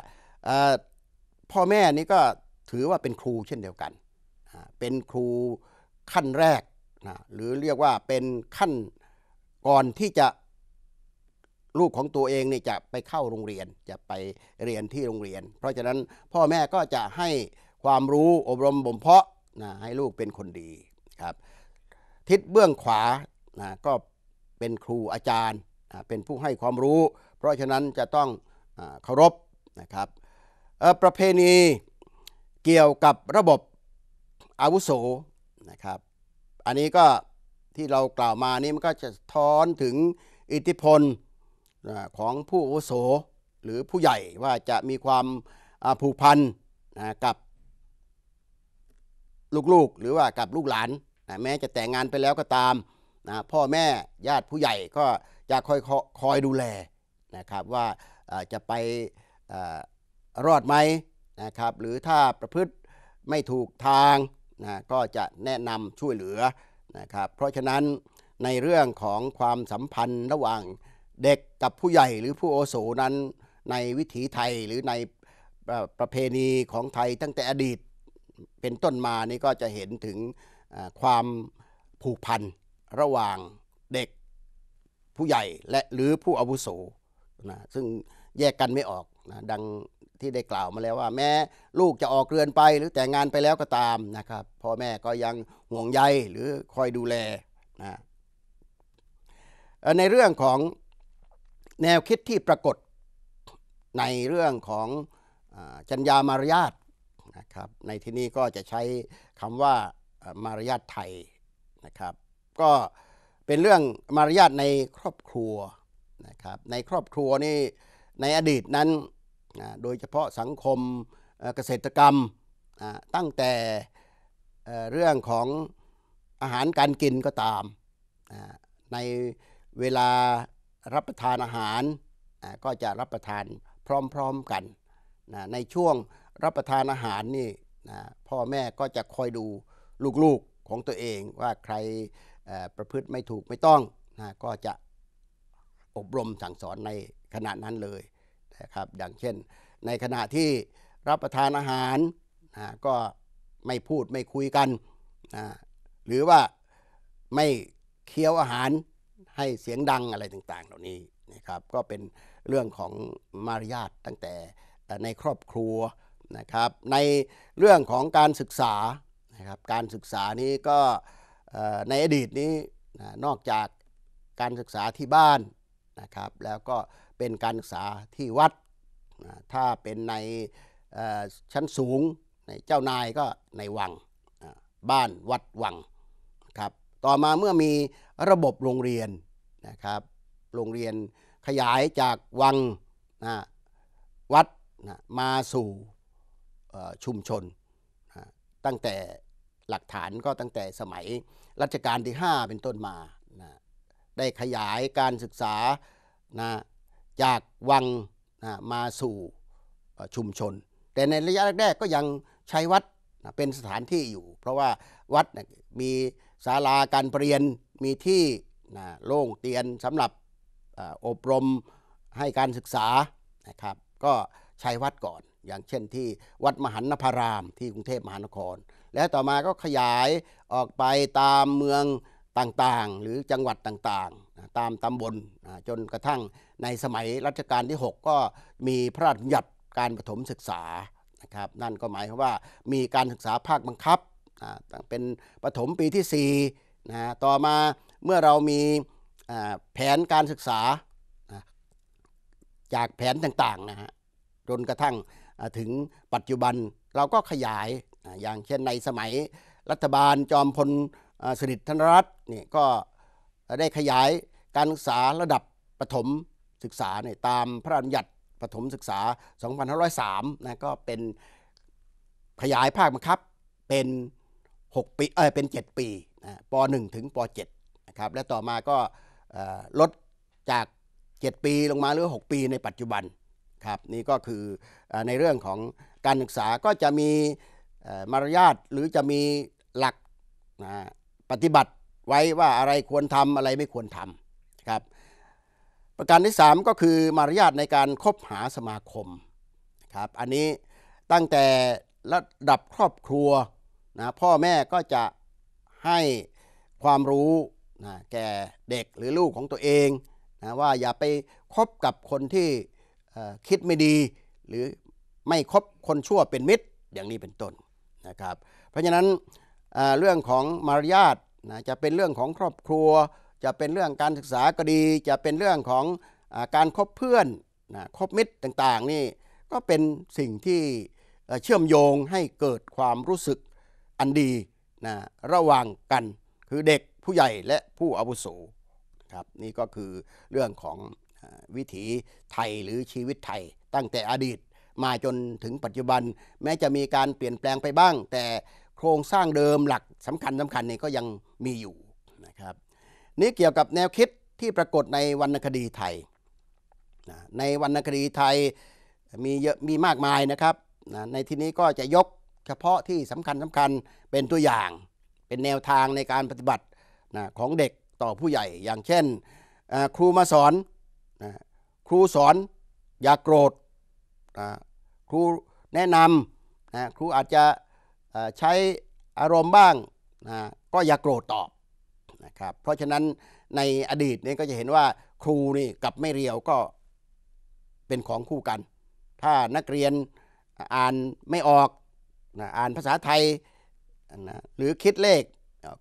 พ่อแม่นี่ก็ถือว่าเป็นครูเช่นเดียวกัน เป็นครูขั้นแรกนะหรือเรียกว่าเป็นขั้นก่อนที่จะลูกของตัวเองเนี่ยจะไปเข้าโรงเรียนจะไปเรียนที่โรงเรียน เพราะฉะนั้นพ่อแม่ก็จะให้ความรู้อบรมบ่มเพาะนะให้ลูกเป็นคนดีครับ ทิศเบื้องขวานะก็เป็นครูอาจารย์เป็นผู้ให้ความรู้ เพราะฉะนั้นจะต้องเคารพนะครับประเพณีเกี่ยวกับระบบอาวุโสนะครับ อันนี้ก็ที่เรากล่าวมานี้มันก็จะท้อนถึงอิทธิพลของผู้อาวุโสหรือผู้ใหญ่ว่าจะมีความผูกพันนะกับลูกๆหรือว่ากับลูกหลานนะแม้จะแต่งงานไปแล้วก็ตามนะพ่อแม่ญาติผู้ใหญ่ก็จะคอยคอยดูแลนะครับว่าจะไปรอดไหมนะครับหรือถ้าประพฤติไม่ถูกทางนะก็จะแนะนำช่วยเหลือนะครับเพราะฉะนั้นในเรื่องของความสัมพันธ์ระหว่างเด็กกับผู้ใหญ่หรือผู้โอโสนั้น ในวิถีไทยหรือในประเพณีของไทย ตั้งแต่อดีตเป็นต้นมานี่ก็จะเห็นถึงความผูกพันระหว่างเด็กผู้ใหญ่และหรือผู้อาวุโสนะซึ่งแยกกันไม่ออกนะดังที่ได้กล่าวมาแล้วว่าแม้ลูกจะออกเรือนไป หรือแต่งงานไปแล้วก็ตามนะครับพ่อแม่ก็ยังห่วงใยหรือคอยดูแลนะในเรื่องของแนวคิดที่ปรากฏในเรื่องของจรญยามารยาทนะครับในที่นี้ก็จะใช้คำว่ามารยาทไทยนะครับ ก็เป็นเรื่องมารยาทในครอบครัวนะครับในครอบครัวนี่ในอดีตนั้นโดยเฉพาะสังคมเกษตรกรรมตั้งแต่เรื่องของอาหารการกินก็ตามในเวลารับประทานอาหารก็จะรับประทานพร้อมๆกันในช่วงรับประทานอาหารนี่พ่อแม่ก็จะคอยดูลูกๆของตัวเองว่าใครประพฤติไม่ถูกไม่ต้องก็จะอบรมสั่งสอนในขณะนั้นเลยนะครับอย่างเช่นในขณะที่รับประทานอาหารนะก็ไม่พูดไม่คุยกันนะหรือว่าไม่เคี้ยวอาหารให้เสียงดังอะไรต่าง ๆเหล่านี้นะครับ ก็เป็นเรื่องของมารยาทตั้งแต่ในครอบครัวนะครับ ในเรื่องของการศึกษานะครับการศึกษานี้ก็ในอดีตนี้นอกจากการศึกษาที่บ้านนะครับ แล้วก็เป็นการศึกษาที่วัด ถ้าเป็นในชั้นสูง ในเจ้านาย ก็ในวังบ้านวัดวังครับ ต่อมาเมื่อมีระบบโรงเรียนนะครับ โรงเรียนขยายจากวังนะวัดนะมาสู่ชุมชนนะตั้งแต่หลักฐานก็ตั้งแต่สมัยรัชกาลที่ 5 เป็นต้นมานะได้ขยายการศึกษานะจากวังมาสู่ชุมชน แต่ในระยะแรกๆก็ยังใช้วัดเป็นสถานที่อยู่ เพราะว่าวัดมีศาลาการเรียน มีที่โล่งเตียนสำหรับอบรมให้การศึกษา นะครับ ก็ใช้วัดก่อน อย่างเช่นที่วัดมหันนพรามที่กรุงเทพมหานคร และต่อมาก็ขยายออกไปตามเมืองต่างๆ หรือจังหวัดต่างๆ ตามตำบลจนกระทั่งในสมัยรัชกาลที่ 6 ก็มีพระราชบัญญัติการประถมศึกษา นะครับ นั่นก็หมายความว่ามีการศึกษาภาคบังคับ เป็นประถมปีที่4นะต่อมาเมื่อเรามีแผนการศึกษาจากแผนต่างๆนะฮะ จนกระทั่งถึงปัจจุบันเราก็ขยาย อย่างเช่นในสมัยรัฐบาลจอมพลสฤษดิ์ธนรัตน์นี่ก็ได้ขยายการศึกษาระดับประถมศึกษาเนี่ยตามพระราชบัญญัติปฐมศึกษา 2503 นะก็เป็นขยายภาคบังคับเป็น 6 ปี เออเป็น 7 ปี นะป .1 ถึงป .7 นะครับ และต่อมาก็ลดจาก 7 ปีลงมาเหลือ 6 ปี ในปัจจุบัน ครับ นี่ ก็คือในเรื่องของการศึกษาก็จะมีมารยาท หรือจะมีหลักนะปฏิบัติ ไว้ว่าอะไรควรทำ อะไรไม่ควรทำครับประการที่ 3 ก็คือมารยาทในการคบหาสมาคมครับอันนี้ตั้งแต่ระดับครอบครัวนะพ่อแม่ก็จะให้ความรู้นะแก่เด็กหรือลูกของตัวเองนะว่าอย่าไปคบกับคนที่คิดไม่ดี หรือไม่คบคนชั่วเป็นมิตรอย่างนี้เป็นต้นนะครับเพราะฉะนั้นเรื่องของมารยาทนะจะเป็นเรื่องของครอบครัวจะเป็นเรื่องการศึกษาก็ดีจะเป็นเรื่องของอการคบเพื่อนนะคบมิตรต่างๆนี่ก็เป็นสิ่งที่เชื่อมโยงให้เกิดความรู้สึกอันดีนะระหว่างกันคือเด็กผู้ใหญ่และผู้อาวุโสครับนี่ก็คือเรื่องของวิถีไทยหรือชีวิตไทย ตั้งแต่อดีตมาจนถึงปัจจุบัน แม้จะมีการเปลี่ยนแปลงไปบ้าง แต่โครงสร้างเดิมหลักสำคัญสำคัญนี่ก็ยังมีอยู่นี่เกี่ยวกับแนวคิดที่ปรากฏในวรรณคดีไทย ในวรรณคดีไทยมีเยอะมีมากมายนะครับ ในที่นี้ก็จะยกเฉพาะที่สำคัญสำคัญเป็นตัวอย่างเป็นแนวทางในการปฏิบัติของเด็กต่อผู้ใหญ่อย่างเช่น ครูมาสอน ครูสอน อย่ากโกรธครูแนะนำครูอาจจะใช้อารมณ์บ้างก็อย่ากโกรธตอบนะครับเพราะฉะนั้นในอดีตเนี่ยก็จะเห็นว่าครูนี่กับไม่เรียวก็เป็นของคู่กัน ถ้านักเรียนอ่านไม่ออกนะอ่านภาษาไทยนะหรือคิดเลข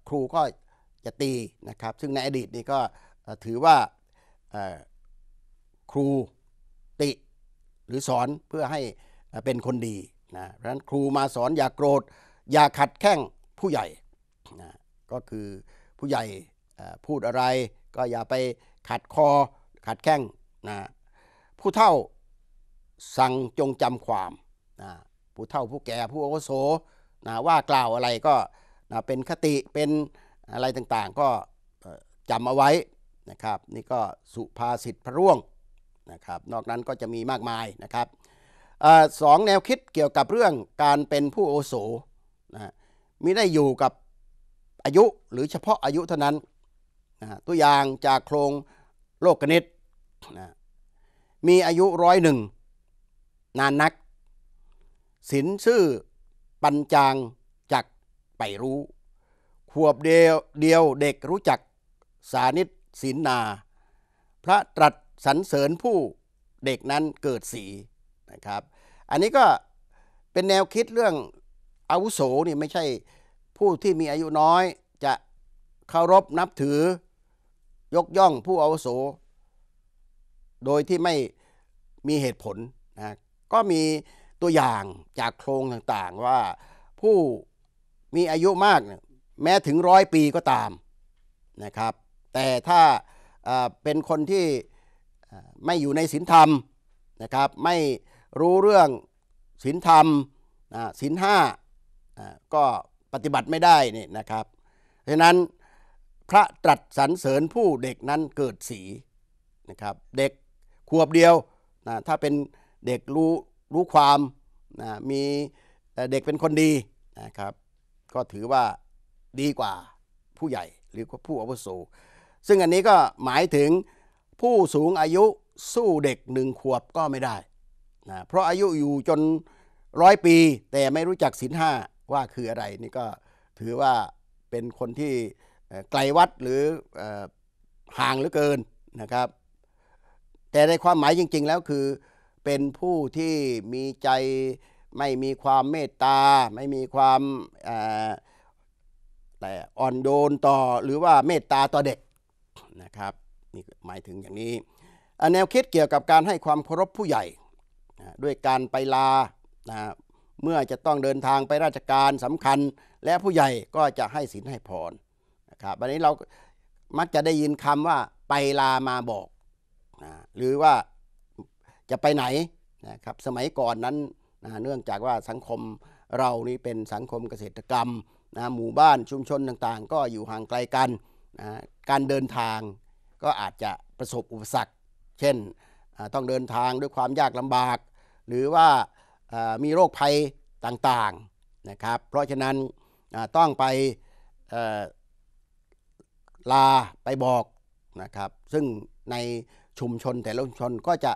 ครูก็จะตีนะครับซึ่งในอดีตนี่ก็ถือว่าครูติ หรือสอนเพื่อให้เป็นคนดีนะเพราะฉะนั้นครูมาสอนอย่ากโกรธอย่าขัดแข้งผู้ใหญ่นะก็คือผู้ใหญ่พูดอะไรก็อย่าไปขัดคอขัดแข้งนะผู้เท่าสั่งจงจำความนะผู้เท่าผู้แก่ผู้อาวุโสนะว่ากล่าวอะไรก็นะเป็นคติเป็นอะไรต่างๆ ก็จำเอาไว้ นะครับนี่ก็สุภาษิตพระร่วงนะครับนอกนั้นก็จะมีมากมายนะครับอสองแนวคิดเกี่ยวกับเรื่องการเป็นผู้โอโสนะมิได้อยู่กับอายุหรือเฉพาะอายุเท่านั้นนะตัวอย่างจากโครงโลกกนิตนะมีอายุร้อยหนึ่ง นานนักสินชื่อปัญจางจักไปรู้ขวบเดียวเดียวเด็กรู้จักสานิตสินนา พระตรัสสรรเสริญผู้เด็กนั้นเกิดสีนะครับ อันนี้ก็เป็นแนวคิดเรื่องอาวุโสนี่ไม่ใช่ผู้ที่มีอายุน้อยจะเคารพนับถือยกย่องผู้อาวุโสโดยที่ไม่มีเหตุผลนะก็มีตัวอย่างจากโครงต่างๆ ว่าผู้มีอายุมากแม้ถึงร้อยปีก็ตามนะครับ แต่ถ้าเป็นคนที่ไม่อยู่ในศีลธรรมนะครับไม่รู้เรื่องศีลธรรมศีลห้าก็ปฏิบัติไม่ได้นี่นะครับเพราะนั้นพระตรัสสรรเสริญผู้เด็กนั้นเกิดสีนะครับเด็กขวบเดียวนะถ้าเป็นเด็กรู้รู้ความนะมีเด็กเป็นคนดีนะครับก็ถือว่าดีกว่าผู้ใหญ่หรือผู้อาวุโสซึ่งอันนี้ก็หมายถึงผู้สูงอายุสู้เด็กหนึ่งขวบก็ไม่ได้นะเพราะอายุอยู่จนร้อยปีแต่ไม่รู้จักศีลห้าว่าคืออะไรนี่ก็ถือว่าเป็นคนที่ไกลวัดหรือห่างเหลือเกินนะครับ แต่ในความหมายจริง ๆ แล้วคือเป็นผู้ที่มีใจไม่มีความเมตตาไม่มีความอะไรอ่อนโยนต่อหรือว่าเมตตาต่อเด็กนะครับนี่หมายถึงอย่างนี้ แนวคิดเกี่ยวกับการให้ความเคารพผู้ใหญ่ด้วยการไปลาเมื่อจะต้องเดินทางไปราชการสำคัญและผู้ใหญ่ก็จะให้ศีลให้พรนะครับวันนี้เรามักจะได้ยินคำว่าไปลามาบอกนะหรือว่าจะไปไหนนะครับสมัยก่อนนั้นนะเนื่องจากว่าสังคมเรานี่เป็นสังคมเกษตรกรรมนะหมู่บ้านชุมชนต่างๆ ก็อยู่ห่างไกลกันนะการเดินทางก็อาจจะประสบอุปสรรคเช่น ต้องเดินทางด้วยความยากลำบาก หรือว่ามีโรคภัยต่างๆนะครับ เพราะฉะนั้นต้องไปลาไปบอกนะครับ ซึ่งในชุมชนแต่ละชุมชนก็จะ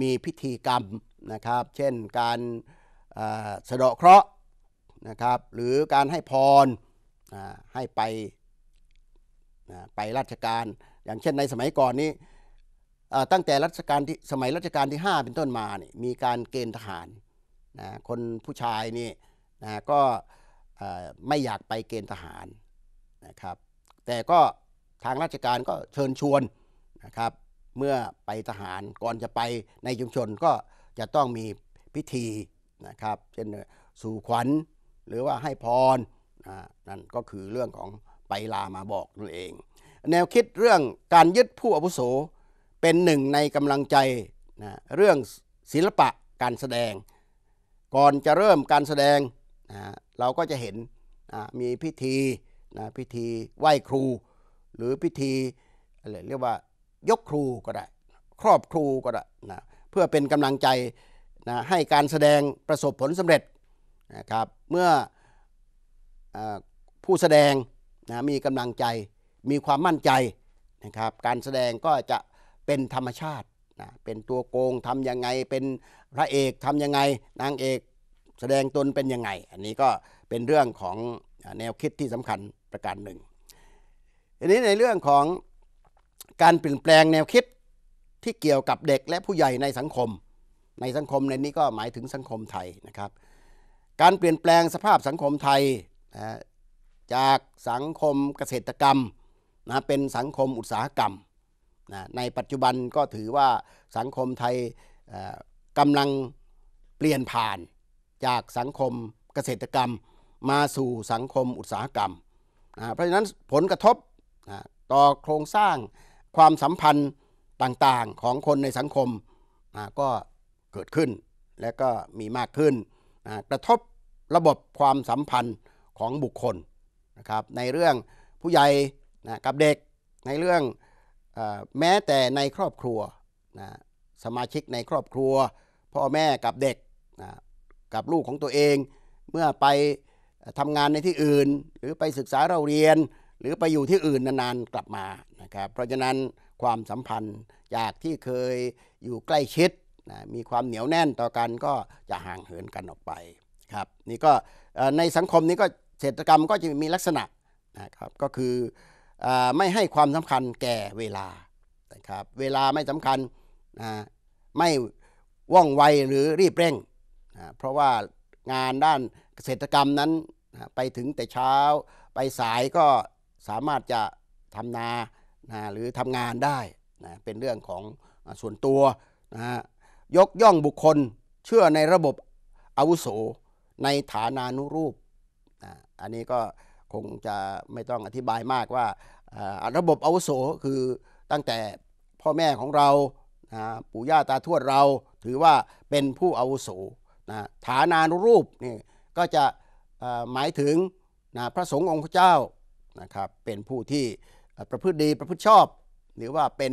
มีพิธีกรรมนะครับ เช่นการสะเดาะเคราะห์นะครับ หรือการให้พรให้ไปไปราชการ อย่างเช่นในสมัยก่อนนี้ ตั้งแต่รัชกาลที่สมัยรัชกาลที่ 5 เป็นต้นมาเนี่ยมีการเกณฑ์ทหารนะคนผู้ชายนี่นะก็ไม่อยากไปเกณฑ์ทหารนะครับ แต่ก็ทางราชการก็เชิญชวนนะครับเมื่อไปทหารก่อนจะไปในชุมชนก็จะต้องมีพิธีนะครับเช่นสู่ขวัญหรือว่าให้พรนั่นก็คือเรื่องของไปลามาบอกนั่นเอง แนวคิดเรื่องการยึดผู้อาวุโสเป็นหนึ่งในกำลังใจนะเรื่องศิลปะการแสดงก่อนจะเริ่มการแสดงนะเราก็จะเห็นนะมีพิธีนะพิธีไหว้ครู หรือพิธีอะไรเรียกว่ายกครูก็ได้ครอบครู ก็ได้นะเพื่อเป็นกำลังใจนะให้การแสดงประสบผลสำเร็จนะครับเมื่ออผู้แสดงนะมีกำลังใจมีความมั่นใจนะครับการแสดงก็จะเป็นธรรมชาตินะเป็นตัวโกงทํำยังไง เป็นพระเอกทํำยังไง นางเอกแสดงตนเป็นยังไงอันนี้ก็เป็นเรื่องของแนวคิดที่สำคัญประการหนึ่งอันนี้ในเรื่องของการเปลี่ยนแปลงแนวคิดที่เกี่ยวกับเด็กและผู้ใหญ่ในสังคมในสังคมในนี้ก็หมายถึงสังคมไทยนะครับ การเปลี่ยนแปลงสภาพสังคมไทย จากสังคมเกษตรกรรม นะ เป็นสังคมอุตสาหกรรมนะในปัจจุบันก็ถือว่าสังคมไทยกำลังเปลี่ยนผ่านจากสังคมเกษตรกรรมมาสู่สังคมอุตสาหกรรมนะเพราะฉะนั้นผลกระทบนะต่อโครงสร้างความสัมพันธ์ต่างๆของคนในสังคมนะก็เกิดขึ้นและก็มีมากขึ้นนะกระทบระบบความสัมพันธ์ของบุคคลนะครับในเรื่องผู้ใหญ่นะกับเด็กในเรื่องแม้แต่ในครอบครัวนะสมาชิกในครอบครัวพ่อแม่กับเด็กนะกับลูกของตัวเอง เมื่อไปทำงานในที่อื่น หรือไปศึกษาเราเรียน หรือไปอยู่ที่อื่นนานๆกลับมานะครับเพราะฉะนั้นความสัมพันธ์จากที่เคยอยู่ใกล้ชิดนะมีความเหนียวแน่นต่อกันก็จะห่างเหินกันออกไปครับนี่ก็ในสังคมนี้ก็เศรษฐกรรมก็จะมีลักษณะนะครับก็คือไม่ให้ความสำคัญแก่เวลานะครับเวลาไม่สำคัญนะไม่ว่องไวหรือรีบเร่งนะเพราะว่างานด้านเกษตรกรรมนั้นนะไปถึงแต่เช้าไปสายก็สามารถจะทำนานะหรือทำงานได้นะเป็นเรื่องของส่วนตัวนะยกย่องบุคคลเชื่อในระบบอาวุโสในฐานานุรูปนะอันนี้ก็คงจะไม่ต้องอธิบายมากว่าระบบอาวุโสคือตั้งแต่พ่อแม่ของเราปู่ย่าตาทวดเรา ถือว่าเป็นผู้อาวุโสนะฐานานุรูปนี่ก็จะหมายถึงนะพระสงฆ์องค์พระเจ้านะครับเป็นผู้ที่ประพฤติดี ประพฤติชอบ หรือว่าเป็น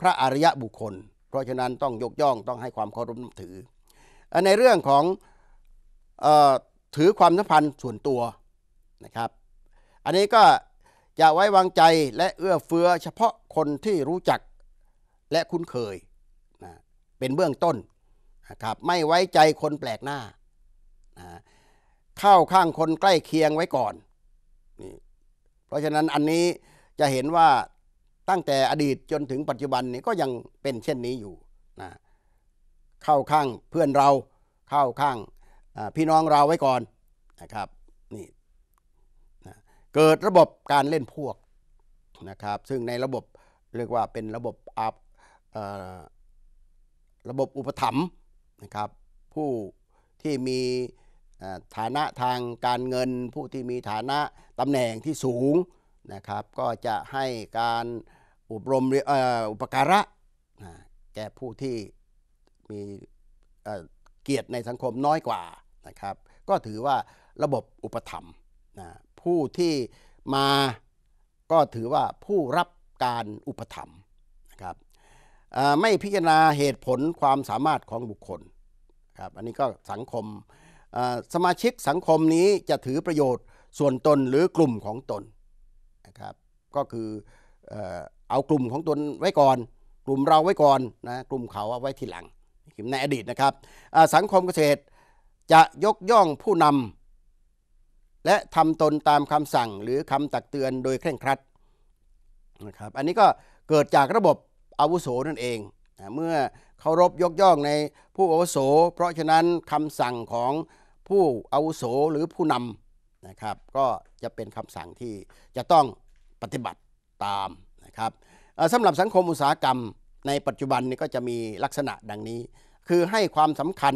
พระอริยะบุคคล เพราะฉะนั้นต้องยกย่องต้องให้ความเคารพนับถือ ในเรื่องของถือความสัมพันธ์ส่วนตัวนะครับอันนี้ก็จะไว้วางใจและเอื้อเฟื้อเฉพาะคนที่รู้จักและคุ้นเคยนะเป็นเบื้องต้นนะครับ ไม่ไว้ใจคนแปลกหน้านะเข้าข้างคนใกล้เคียงไว้ก่อนนี่เพราะฉะนั้นอันนี้จะเห็นว่าตั้งแต่อดีตจนถึงปัจจุบันนี้ก็ยังเป็นเช่นนี้อยู่นะเข้าข้างเพื่อนเราเข้าข้างพี่น้องเราไว้ก่อนนะครับเกิดระบบการเล่นพวกนะครับซึ่งในระบบเรียกว่าเป็นระบบอาระบบอุปถัมภ์นะครับ ผู้ที่มีฐานะทางการเงิน ผู้ที่มีฐานะตำแหน่งที่สูงนะครับ ก็จะให้การอปรมอุปการะแก่ผู้ที่มีเกียรติในสังคมน้อยกว่านะครับ ก็ถือว่าระบบอุปถัมภ์นะผู้ที่มาก็ถือว่าผู้รับการอุปถัมภ์นะครับไม่พิจารณาเหตุผลความสามารถของบุคคลครับอันนี้ก็สังคมสมาชิกสังคมนี้จะถือประโยชน์ส่วนตนหรือกลุ่มของตนนะครับก็คือเอากลุ่มของตนไว้ก่อน กลุ่มเราไว้ก่อนนะกลุ่มเขาเอาไว้ทีหลังในอดีตนะครับสังคมเกษตรจะยกย่องผู้นำและทำตนตามคำสั่งหรือคำตักเตือนโดยเคร่งครัดนะครับอันนี้ก็เกิดจากระบบอาวุโสนั่นเอง เมื่อเคารพยกย่องในผู้อาวุโส เพราะฉะนั้นคำสั่งของผู้อาวุโส หรือผู้นำนะครับ ก็จะเป็นคำสั่งที่จะต้องปฏิบัติตามนะครับสำหรับสังคมอุตสาหกรรมในปัจจุบันนี้ก็จะมีลักษณะดังนี้ คือให้ความสำคัญ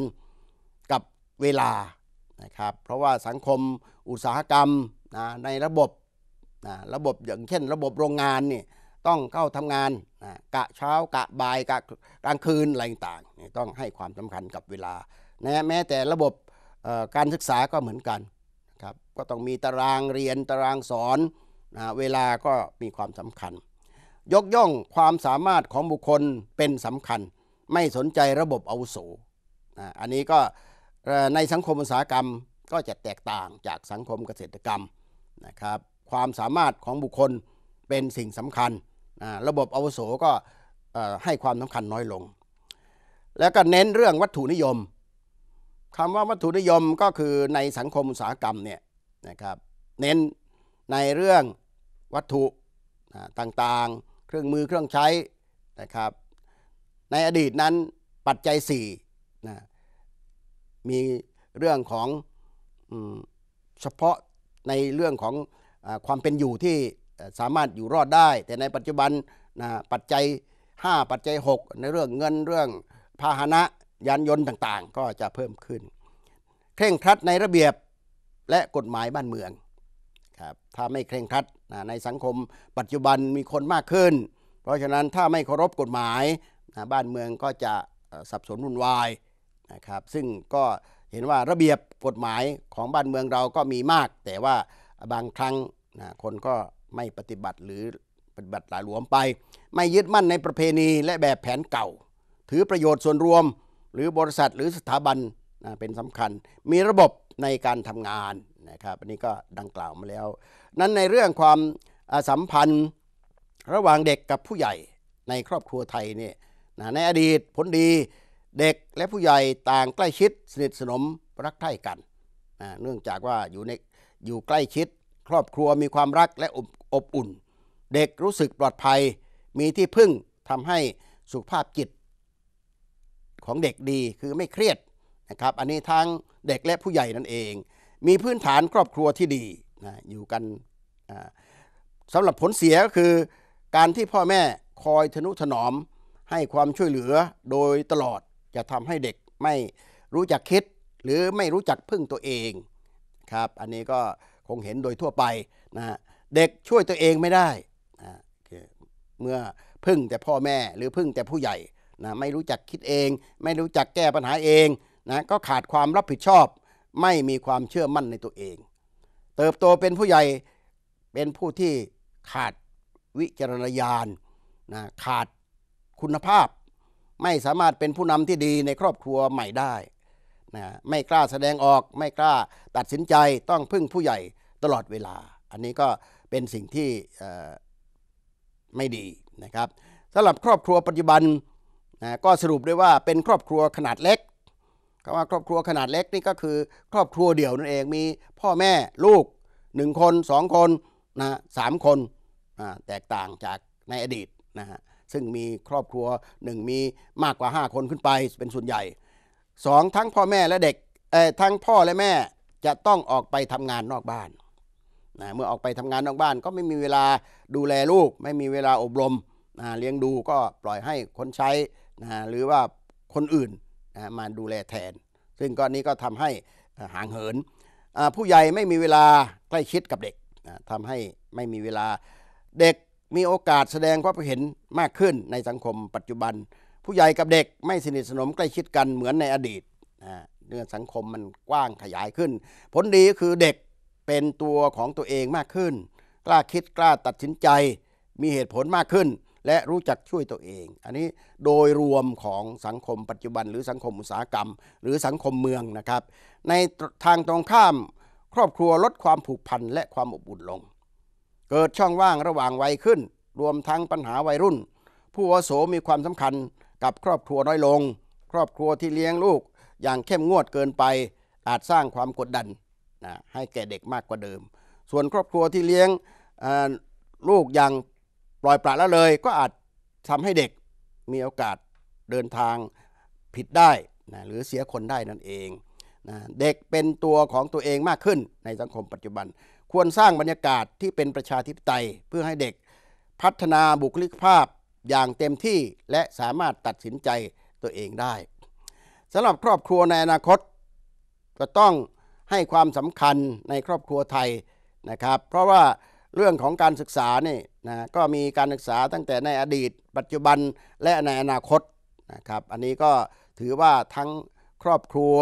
กับเวลานะครับเพราะว่าสังคมอุตสาหกรรมนะในระบบนะระบบอย่างเช่นระบบโรงงานนี่ต้องเข้าทำงานนะกะเช้ากะบ่ายกะกลางคืนอะไรต่างนี่ต้องให้ความสำคัญกับเวลานะแม้แต่ระบบการศึกษาก็เหมือนกันครับก็ต้องมีตารางเรียนตารางสอนนะเวลาก็มีความสำคัญ ยกย่องความสามารถของบุคคลเป็นสำคัญ ไม่สนใจระบบอาวุโสนะอันนี้ก็ในสังคมอุตสาหกรรมก็จะแตกต่างจากสังคมเกษตรกรรมนะครับ ความสามารถของบุคคลเป็นสิ่งสำคัญระบบอาวุโสก็ให้ความสำคัญน้อยลง แล้วก็เน้นเรื่องวัตถุนิยมคำว่าวัตถุนิยมก็คือในสังคมอุตสาหกรรม เนี่ยนะครับ เน้นในเรื่องวัตถุต่างๆ เครื่องมือเครื่องใช้นะครับ ในอดีตนั้นปัจจัย4นะมีเรื่องของเฉพาะในเรื่องของอความเป็นอยู่ที่สามารถอยู่รอดได้ แต่ในปัจจุบันนะปัจจัย 5 ปัจจัย 6 ในเรื่องเงินเรื่องพาหนะยานยนต์ต่างๆ ก็จะเพิ่มขึ้นเคร่งครัดในระเบียบและกฎหมายบ้านเมืองครับถ้าไม่เคร่งครัดนะในสังคมปัจจุบันมีคนมากขึ้น เพราะฉะนั้นถ้าไม่เคารพกฎหมายนะบ้านเมืองก็จะสับสนวุ่นวายนะครับซึ่งก็เห็นว่าระเบียบกฎหมายของบ้านเมืองเราก็มีมาก แต่ว่าบางครั้งนะคนก็ไม่ปฏิบัติหรือปฏิบัติหลาหลวมไป ไม่ยึดมั่นในประเพณีและแบบแผนเก่า ถือประโยชน์ส่วนรวม หรือบริษัทหรือสถาบันนะเป็นสำคัญ มีระบบในการทำงานนะครับอันนี้ก็ดังกล่าวมาแล้ว นั้นในเรื่องความสัมพันธ์ระหว่างเด็กกับผู้ใหญ่ในครอบครัวไทยเนี่ยนะในอดีตผลดีเด็กและผู้ใหญ่ต่างใกล้ชิด สนิทสนมรักใคร่กันนะเนื่องจากว่าอยู่ในอยู่ใกล้ชิดครอบครัวมีความรักและอบอบอุ่น เด็กรู้สึกปลอดภัย มีที่พึ่งทำให้สุขภาพจิต ของเด็กดีคือไม่เครียดนะครับอันนี้ทั้งเด็กและผู้ใหญ่นั่นเอง มีพื้นฐานครอบครัวที่ดีนะอยู่กันสำหรับผลเสียก็คือการที่พ่อแม่คอยทนุถนอม ให้ความช่วยเหลือโดยตลอดจะทำให้เด็กไม่รู้จักคิดหรือไม่รู้จักพึ่งตัวเองครับอันนี้ก็คงเห็นโดยทั่วไปนะเด็กช่วยตัวเองไม่ได้นะเมื่อพึ่งแต่พ่อแม่ หรือพึ่งแต่ผู้ใหญ่นะไม่รู้จักคิดเอง ไม่รู้จักแก้ปัญหาเองนะก็ขาดความรับผิดชอบ ไม่มีความเชื่อมั่นในตัวเอง เติบโตเป็นผู้ใหญ่เป็นผู้ที่ขาดวิจารณญาณนะขาดคุณภาพไม่สามารถเป็นผู้นำที่ดีในครอบครัวใหม่ได้นะไม่กล้าแสดงออกไม่กล้าตัดสินใจต้องพึ่งผู้ใหญ่ตลอดเวลา อันนี้ก็เป็นสิ่งที่ไม่ดีนะครับสำหรับครอบครัวปัจจุบันนะก็สรุปได้ว่าเป็นครอบครัวขนาดเล็กคำว่าครอบครัวขนาดเล็กนี่ก็คือ ครอบครัวเดี่ยวนั่นเองมี พ่อแม่ลูกหนึ่งคนสองคนนะสามคนนะแตกต่างจากในอดีตนะฮะซึ่งมีครอบครัวหนึ่งมีมากกว่า 5 คนขึ้นไปเป็นส่วนใหญ่ 2. ทั้งพ่อแม่และเด็กทั้งพ่อและแม่จะต้องออกไปทำงานนอกบ้านนะเมื่อออกไปทำงานนอกบ้านก็ไม่มีเวลาดูแลลูก ไม่มีเวลาอบรมนะเลี้ยงดูก็ปล่อยให้คนใช้นะหรือว่าคนอื่นนะมาดูแลแทน ซึ่งก็นี้ก็ทำให้ห่างเหิน ผู้ใหญ่ไม่มีเวลาใกล้ชิดกับเด็กนะทำให้ไม่มีเวลาเด็กมีโอกาสแสดงความเห็นมากขึ้นในสังคมปัจจุบัน ผู้ใหญ่กับเด็กไม่สนิทสนมใกล้ชิดกันเหมือนในอดีตเนื่องสังคมมันกว้างขยายขึ้น ผลดีก็คือเด็กเป็นตัวของตัวเองมากขึ้น กล้าคิดกล้าตัดสินใจมีเหตุผลมากขึ้น และรู้จักช่วยตัวเอง อันนี้โดยรวมของสังคมปัจจุบัน หรือสังคมอุตสาหกรรม หรือสังคมเมืองนะครับ ในทางตรงข้ามครอบครัวลดความผูกพันและความอบอุ่นลงเกิดช่องว่างระหว่างวัยขึ้น รวมทั้งปัญหาวัยรุ่น ผู้อาวุโสมีความสำคัญกับครอบครัวน้อยลง ครอบครัวที่เลี้ยงลูกอย่างเข้มงวดเกินไป อาจสร้างความกดดันนะให้แก่เด็กมากกว่าเดิม ส่วนครอบครัวที่เลี้ยงลูกอย่างปล่อยปละละเลย ก็อาจทำให้เด็กมีโอกาสเดินทางผิดได้นะหรือเสียคนได้นั่นเองนะเด็กเป็นตัวของตัวเองมากขึ้นในสังคมปัจจุบันควรสร้างบรรยากาศที่เป็นประชาธิปไตย เพื่อให้เด็กพัฒนาบุคลิกภาพอย่างเต็มที่และสามารถตัดสินใจตัวเองได้สำหรับครอบครัวในอนาคต ก็ต้องให้ความสำคัญในครอบครัวไทยนะครับเพราะว่าเรื่องของการศึกษานี่นะก็มีการศึกษาตั้งแต่ในอดีต ปัจจุบันและในอนาคตนะครับอันนี้ก็ถือว่าทั้งครอบครัว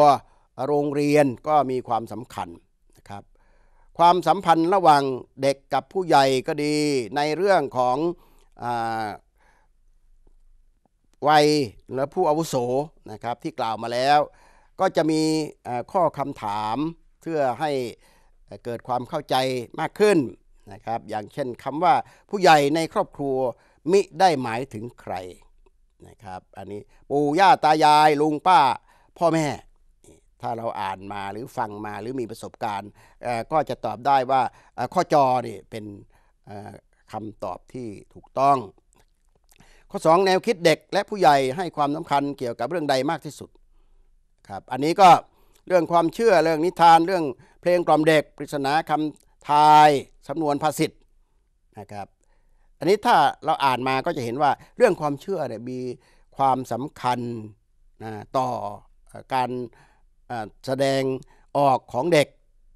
โรงเรียนก็มีความสำคัญความสัมพันธ์ระหว่างเด็กกับผู้ใหญ่ก็ดีในเรื่องของอวัยและผู้อาวุโสนะครับที่กล่าวมาแล้วก็จะมีข้อคำถามเพื่อให้เกิดความเข้าใจมากขึ้นนะครับอย่างเช่นคำว่าผู้ใหญ่ในครอบครัวมิได้หมายถึงใครนะครับอันนี้ปู่ย่า ตายายลุงป้าพ่อแม่ถ้าเราอ่านมาหรือฟังมาหรือมีประสบการณ์ ก็จะตอบได้ว่าข้อจอนี่เป็นคำตอบที่ถูกต้อง ข้อ 2 แนวคิดเด็กและผู้ใหญ่ให้ความสำคัญเกี่ยวกับเรื่องใดมากที่สุดครับอันนี้ก็เรื่องความเชื่อเรื่องนิทานเรื่องเพลงกล่อมเด็กปริศนาคำทายสำนวนภาษิตนะครับอันนี้ถ้าเราอ่านมาก็จะเห็นว่าเรื่องความเชื่อเนี่ยมีความสำคัญนะต่อการแสดงออกของเด็ก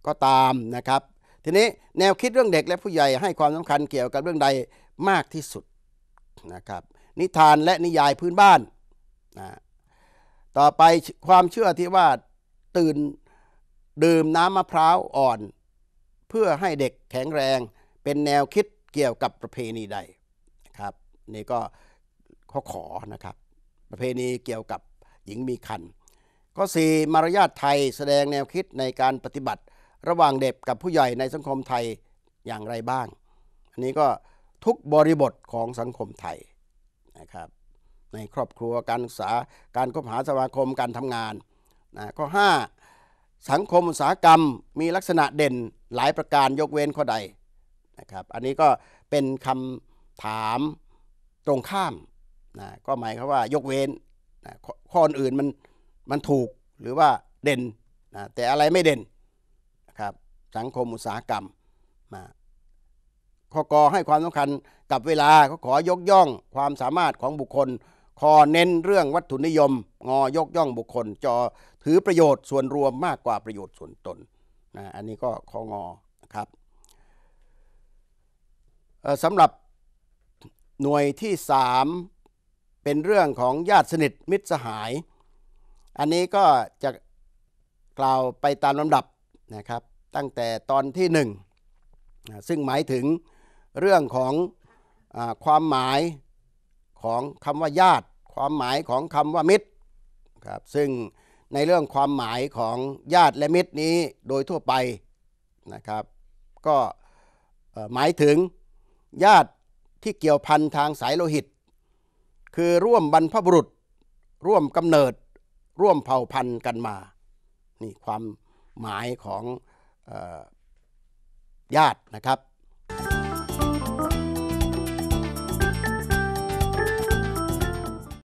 ก็ตามนะครับทีนี้แนวคิดเรื่องเด็กและผู้ใหญ่ให้ความสำคัญเกี่ยวกับเรื่องใดมากที่สุดนะครับนิทานและนิยายพื้นบ้านนะต่อไปความเชื่อที่ว่าตื่นดื่มน้ำมะพร้าวอ่อน เพื่อให้เด็กแข็งแรงเป็นแนวคิดเกี่ยวกับประเพณีใดนะครับนี่ก็ข้อขอนะครับประเพณีเกี่ยวกับหญิงมีคันข้อ4มารยาทไทยแสดงแนวคิดในการปฏิบัติระหว่างเด็กกับผู้ใหญ่ในสังคมไทยอย่างไรบ้าง อันนี้ก็ทุกบริบทของสังคมไทยนะครับในครอบครัวการศึกษาการคบหาสมาคมการทำงานนะข้อ 5 สังคมอุตสาหกรรมมีลักษณะเด่นหลายประการยกเว้นข้อใดนะครับอันนี้ก็เป็นคำถามตรงข้ามนะก็หมายความว่ายกเว้นนะข้ออื่นมันมันถูกหรือว่าเด่นนะแต่อะไรไม่เด่นนะครับสังคมอุตสาหกรรมมาขอกอให้ความสำคัญกับเวลาก็ขอยกย่องความสามารถของบุคคล คอเน้นเรื่องวัตถุนิยม งอยกย่องบุคคล จอถือประโยชน์ส่วนรวมมากกว่าประโยชน์ส่วนตนนะอันนี้ก็ของอนะครับสำหรับหน่วยที่3เป็นเรื่องของญาติสนิทมิตรสหายอันนี้ก็จะกล่าวไปตามลำดับนะครับตั้งแต่ตอนที่1ซึ่งหมายถึงเรื่องของอความหมายของคำว่าญาติ ความหมายของคำว่ามิตรครับซึ่งในเรื่องความหมายของญาติและมิตรนี้โดยทั่วไปนะครับก็หมายถึงญาติที่เกี่ยวพันทางสายโลหิต คือร่วมบรรพบุรุษร่วมกำเนิดร่วมเผ่าพันธุ์กันมา นี่ความหมายของญาตินะครับ